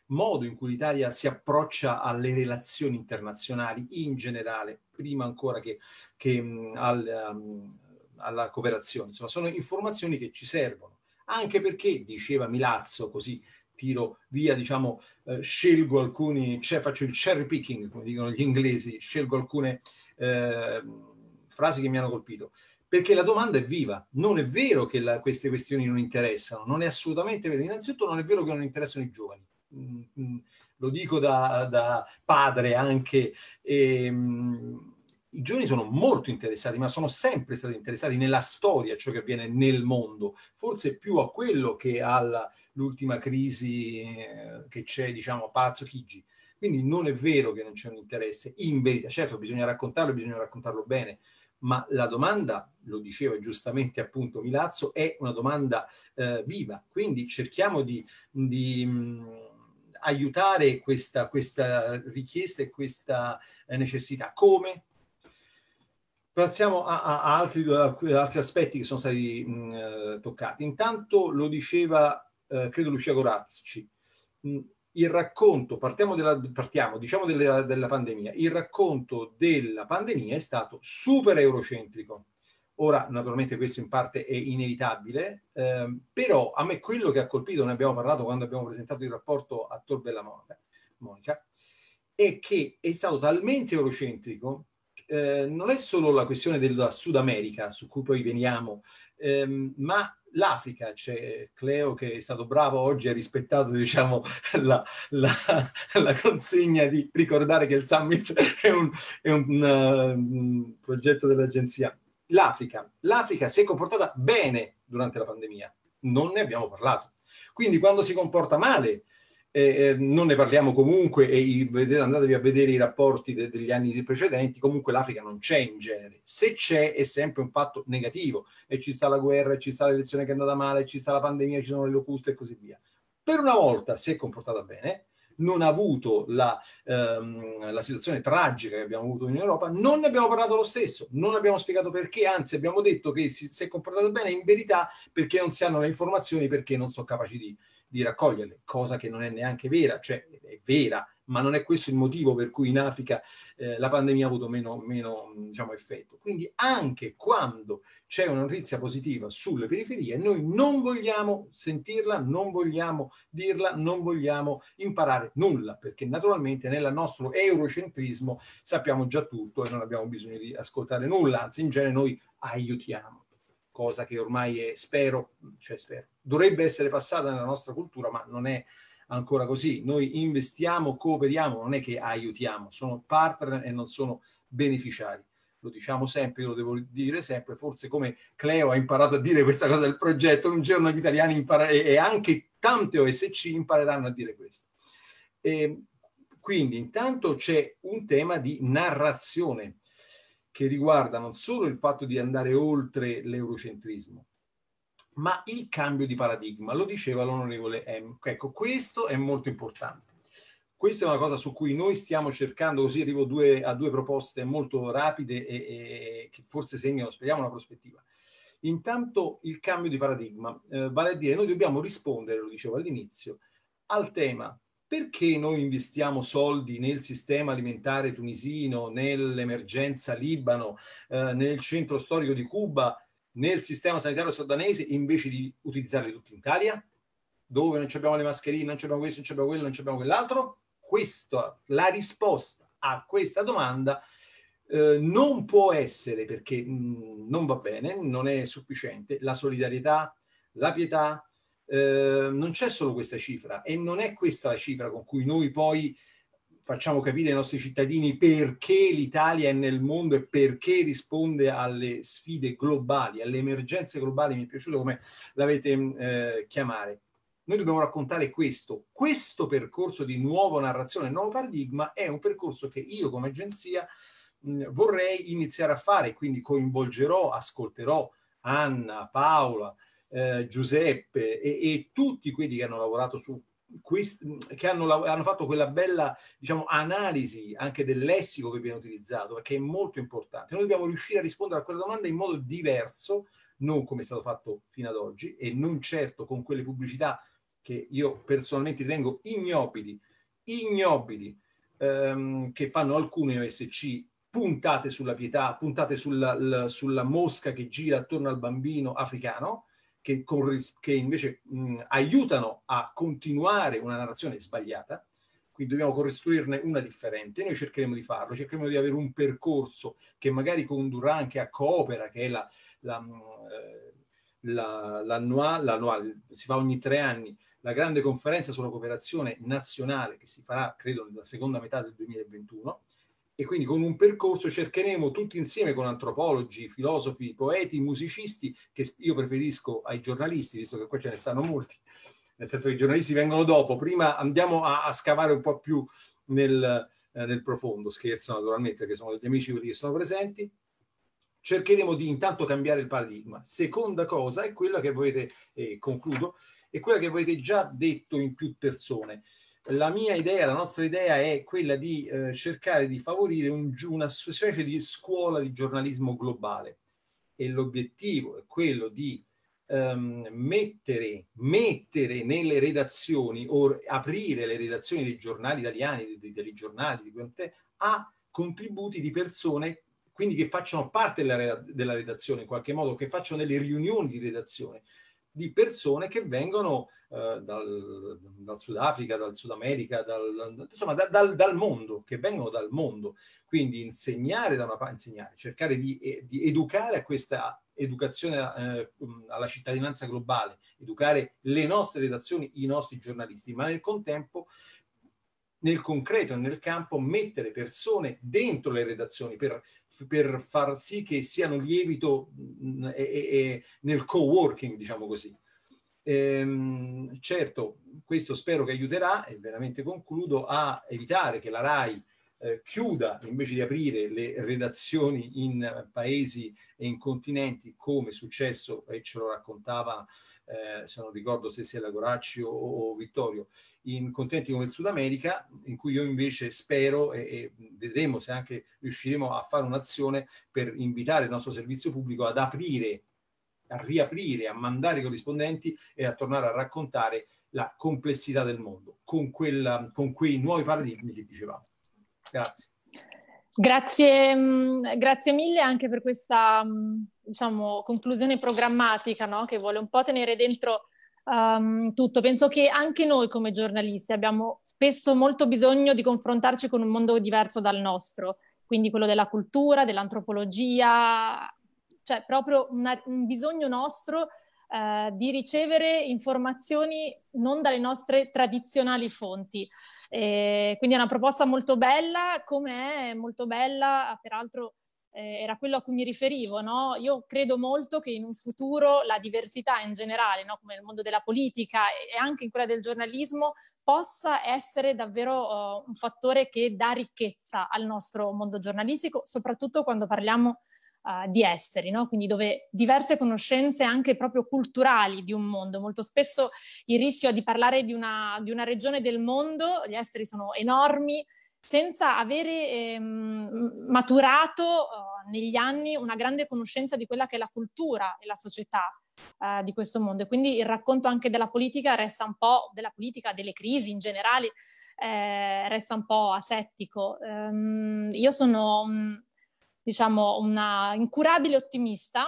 modo in cui l'Italia si approccia alle relazioni internazionali in generale, prima ancora che, che mm, al, um, alla cooperazione. Insomma, sono informazioni che ci servono, anche perché, diceva Milazzo così, tiro via, diciamo, eh, scelgo alcuni, cioè faccio il cherry picking, come dicono gli inglesi, scelgo alcune eh, frasi che mi hanno colpito. Perché la domanda è viva. Non è vero che la, queste questioni non interessano, non è assolutamente vero. Innanzitutto non è vero che non interessano i giovani. Mm, mm, lo dico da, da padre anche. E, ehm, i giovani sono molto interessati, ma sono sempre stati interessati nella storia, ciò che avviene nel mondo, forse più a quello che all'ultima crisi eh, che c'è, diciamo, a Palazzo Chigi. Quindi non è vero che non c'è un interesse, in verità, certo bisogna raccontarlo, bisogna raccontarlo bene, ma la domanda, lo diceva giustamente appunto Milazzo, è una domanda eh, viva, quindi cerchiamo di, di mh, mm, aiutare questa, questa, richiesta e questa eh, necessità. Come? Passiamo a, a, altri, a, altri, aspetti che sono stati mh, mm, eh, toccati. Intanto lo diceva, eh, credo, Lucia Corazzi, mh, mm, il racconto, partiamo, della, partiamo diciamo della, della, pandemia, il racconto della pandemia è stato super eurocentrico. Ora, naturalmente questo in parte è inevitabile, ehm, però a me quello che ha colpito, ne abbiamo parlato quando abbiamo presentato il rapporto a Torbella Monica, è che è stato talmente eurocentrico eh, non è solo la questione della Sud America, su cui poi veniamo, ehm, ma l'Africa, c'è Cleo che è stato bravo oggi, ha rispettato diciamo, la, la, la, consegna di ricordare che il summit è un, è un, uh, un progetto dell'agenzia. L'Africa. L'Africa si è comportata bene durante la pandemia, non ne abbiamo parlato. Quindi quando si comporta male eh, non ne parliamo comunque e vedete, andatevi a vedere i rapporti de, degli anni precedenti, comunque l'Africa non c'è in genere. Se c'è è sempre un fatto negativo e ci sta la guerra, ci sta l'elezione che è andata male, ci sta la pandemia, ci sono le locuste e così via. Per una volta si è comportata bene, non ha avuto la, ehm, la, situazione tragica che abbiamo avuto in Europa, non ne abbiamo parlato lo stesso, non abbiamo spiegato perché, anzi abbiamo detto che si, si è comportata bene in verità perché non si hanno le informazioni, perché non sono capaci di, di raccoglierle, cosa che non è neanche vera, cioè è vera, ma non è questo il motivo per cui in Africa eh, la pandemia ha avuto meno, meno diciamo, effetto. Quindi anche quando c'è una notizia positiva sulle periferie, noi non vogliamo sentirla, non vogliamo dirla, non vogliamo imparare nulla, perché naturalmente nel nostro eurocentrismo sappiamo già tutto e non abbiamo bisogno di ascoltare nulla, anzi in genere noi aiutiamo cosa che ormai è, spero, cioè spero, dovrebbe essere passata nella nostra cultura, ma non è ancora così. Noi investiamo, cooperiamo, non è che aiutiamo, sono partner e non sono beneficiari. Lo diciamo sempre, io lo devo dire sempre, forse come Cleo ha imparato a dire questa cosa del progetto, un giorno gli italiani imparano e anche tante OSC impareranno a dire questo. E ehm, quindi intanto c'è un tema di narrazione che riguarda non solo il fatto di andare oltre l'eurocentrismo, ma il cambio di paradigma, lo diceva l'onorevole M. Ecco, questo è molto importante. Questa è una cosa su cui noi stiamo cercando, così arrivo due, a due proposte molto rapide e, e che forse segnano, speriamo, una prospettiva. Intanto il cambio di paradigma, eh, vale a dire noi dobbiamo rispondere, lo dicevo all'inizio, al tema perché noi investiamo soldi nel sistema alimentare tunisino, nell'emergenza Libano, eh, nel centro storico di Cuba, nel sistema sanitario sudanese, invece di utilizzarli tutti in Italia, dove non abbiamo le mascherine, non abbiamo questo, non abbiamo quello, non abbiamo quell'altro? Questa, la risposta a questa domanda eh, non può essere, perché mh, mm, non va bene, non è sufficiente, la solidarietà, la pietà, Ehm, non c'è solo questa cifra e non è questa la cifra con cui noi poi facciamo capire ai nostri cittadini perché l'Italia è nel mondo e perché risponde alle sfide globali, alle emergenze globali, mi è piaciuto come l'avete mm, eh, chiamare. Noi dobbiamo raccontare questo. Questo percorso di nuova narrazione, nuovo paradigma, è un percorso che io come agenzia mh, mm, vorrei iniziare a fare, quindi coinvolgerò, ascolterò Anna, Paola, eh, Giuseppe e, e, tutti quelli che hanno lavorato su questo, che hanno, hanno, fatto quella bella diciamo, analisi anche del lessico che viene utilizzato, perché è molto importante. Noi dobbiamo riuscire a rispondere a quella domanda in modo diverso, non come è stato fatto fino ad oggi, e non certo con quelle pubblicità che io personalmente ritengo ignobili, ignobili, ehm, che fanno alcune OSC puntate sulla pietà, puntate sulla, la, sulla mosca che gira attorno al bambino africano, che, corris- che invece mh, aiutano a continuare una narrazione sbagliata, quindi dobbiamo costruirne una differente. Noi cercheremo di farlo, cercheremo di avere un percorso che magari condurrà anche a Coopera, che è la, la, eh, la, l'annuale, l'annuale, si fa ogni tre anni, la grande conferenza sulla cooperazione nazionale che si farà, credo, nella seconda metà del 2021 e quindi con un percorso cercheremo tutti insieme con antropologi, filosofi, poeti, musicisti, che io preferisco ai giornalisti, visto che qua ce ne stanno molti, nel senso che i giornalisti vengono dopo, prima andiamo a, a scavare un po' più nel, eh, nel profondo, scherzo naturalmente, che sono degli amici quelli che sono presenti, cercheremo di intanto cambiare il paradigma. Seconda cosa è quella che avete, eh, concludo, è quella che avete già detto in più persone, la mia idea, la nostra idea è quella di eh, cercare di favorire un, una specie di scuola di giornalismo globale e l'obiettivo è quello di ehm, mettere, mettere, nelle redazioni o aprire le redazioni dei giornali italiani, dei telegiornali, di quant'è, a contributi di persone quindi che facciano parte della redazione in qualche modo, che facciano delle riunioni di redazione, di persone che vengono eh, dal, dal, Sudafrica, dal Sud America, dal, insomma da, dal, dal, mondo, che vengono dal mondo. Quindi insegnare da una parte, insegnare, cercare di, eh, di educare a questa educazione eh, mm, alla cittadinanza globale, educare le nostre redazioni, i nostri giornalisti, ma nel contempo nel concreto, e nel campo, mettere persone dentro le redazioni per per far sì che siano lievito mh, mm, e, e, nel co-working, diciamo così. Ehm, certo, questo spero che aiuterà, e veramente concludo, a evitare che la RAI eh, chiuda invece di aprire le redazioni in paesi e in continenti come è successo, e ce lo raccontava eh, se non ricordo se sia Lagoracci o, o, Vittorio, in contenti come il Sud America, in cui io invece spero e, e vedremo se anche riusciremo a fare un'azione per invitare il nostro servizio pubblico ad aprire, a riaprire, a mandare i corrispondenti e a tornare a raccontare la complessità del mondo con, quella, con quei nuovi paradigmi che dicevamo. Grazie. Grazie, mm, grazie mille anche per questa mm, diciamo, conclusione programmatica, no? che vuole un po' tenere dentro um, tutto. Penso che anche noi come giornalisti abbiamo spesso molto bisogno di confrontarci con un mondo diverso dal nostro, quindi quello della cultura, dell'antropologia, cioè proprio una, un bisogno nostro eh, di ricevere informazioni non dalle nostre tradizionali fonti. Eh, quindi è una proposta molto bella, come è molto bella, peraltro eh, era quello a cui mi riferivo, no? Io credo molto che in un futuro la diversità in generale, no? come nel mondo della politica e anche in quella del giornalismo, possa essere davvero uh, un fattore che dà ricchezza al nostro mondo giornalistico, soprattutto quando parliamo uh, di esteri, no? quindi dove diverse conoscenze anche proprio culturali di un mondo, molto spesso il rischio di parlare di una, di una regione del mondo, gli esteri sono enormi, senza avere ehm, maturato eh, negli anni una grande conoscenza di quella che è la cultura e la società eh, di questo mondo. E quindi il racconto anche della politica resta un po', della politica, delle crisi in generale, eh, resta un po' asettico. Um, io sono, um, diciamo, una incurabile ottimista.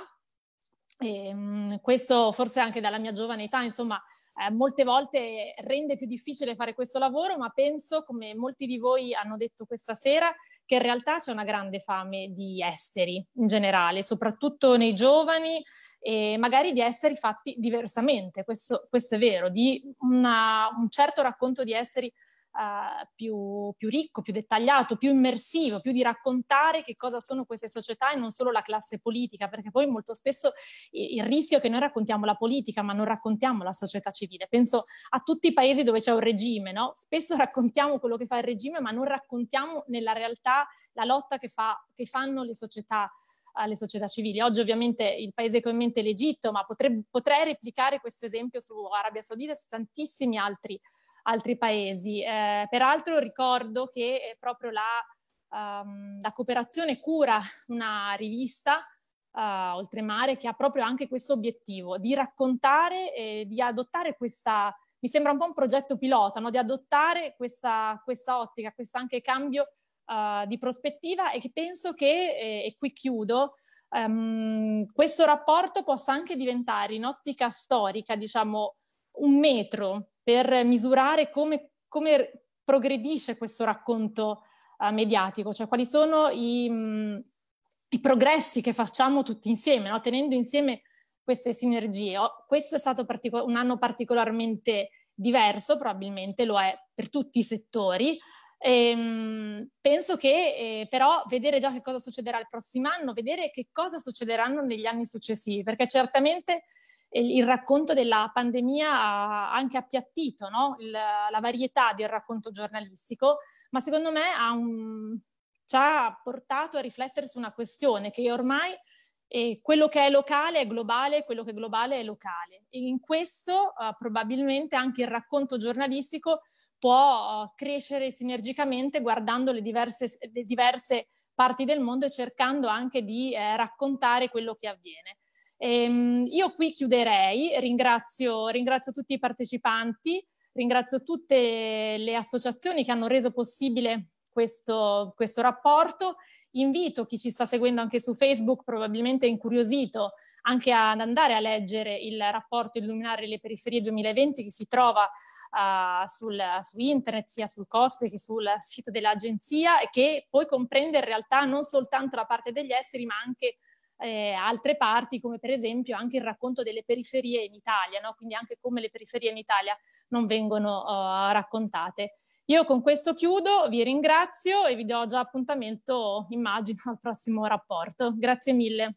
E, um, questo forse anche dalla mia giovane età, insomma, eh, molte volte rende più difficile fare questo lavoro, ma penso, come molti di voi hanno detto questa sera, che in realtà c'è una grande fame di esteri in generale, soprattutto nei giovani e magari di esseri fatti diversamente, questo, questo è vero, di una, un certo racconto di esseri eh, più, più, ricco, più dettagliato, più immersivo, più di raccontare che cosa sono queste società e non solo la classe politica, perché poi molto spesso il rischio è che noi raccontiamo la politica ma non raccontiamo la società civile. Penso a tutti i paesi dove c'è un regime, no? spesso raccontiamo quello che fa il regime ma non raccontiamo nella realtà la lotta che, fa, che fanno le società alle eh, società civili. Oggi ovviamente il paese che ho in mente è l'Egitto, ma potrei, potrei replicare questo esempio su Arabia Saudita e su tantissimi altri altri paesi. Eh, peraltro ricordo che eh, proprio la, um, la cooperazione cura una rivista uh, oltremare che ha proprio anche questo obiettivo di raccontare e di adottare questa, mi sembra un po' un progetto pilota, no? di adottare questa, questa ottica, questo anche cambio uh, di prospettiva e che penso che, eh, e qui chiudo, um, questo rapporto possa anche diventare in ottica storica, diciamo, un metro per misurare come, come progredisce questo racconto uh, mediatico, cioè quali sono i, mh, mm, i, progressi che facciamo tutti insieme, no? tenendo insieme queste sinergie. Oh, questo è stato particol- un anno particolarmente diverso, probabilmente lo è per tutti i settori. E, ehm, penso che eh, però vedere già che cosa succederà il prossimo anno, vedere che cosa succederanno negli anni successivi, perché certamente il racconto della pandemia ha anche appiattito no? il, la varietà del racconto giornalistico, ma secondo me ha un, ci ha portato a riflettere su una questione che ormai eh, quello che è locale è globale, quello che è globale è locale. E in questo eh, probabilmente anche il racconto giornalistico può eh, crescere sinergicamente guardando le diverse, le diverse, parti del mondo e cercando anche di eh, raccontare quello che avviene. Ehm, io qui chiuderei, ringrazio, ringrazio tutti i partecipanti, ringrazio tutte le associazioni che hanno reso possibile questo, questo rapporto. Invito chi ci sta seguendo anche su Facebook, probabilmente incuriosito, anche ad andare a leggere il rapporto Illuminare le periferie 2020 che si trova uh, sul, su internet, sia sul COSPE che sul sito dell'agenzia e che poi comprende in realtà non soltanto la parte degli esseri ma anche eh, altre parti, come per esempio anche il racconto delle periferie in Italia, no? quindi anche come le periferie in Italia non vengono uh, raccontate. Io con questo chiudo, vi ringrazio e vi do già appuntamento, immagino, al prossimo rapporto. Grazie mille.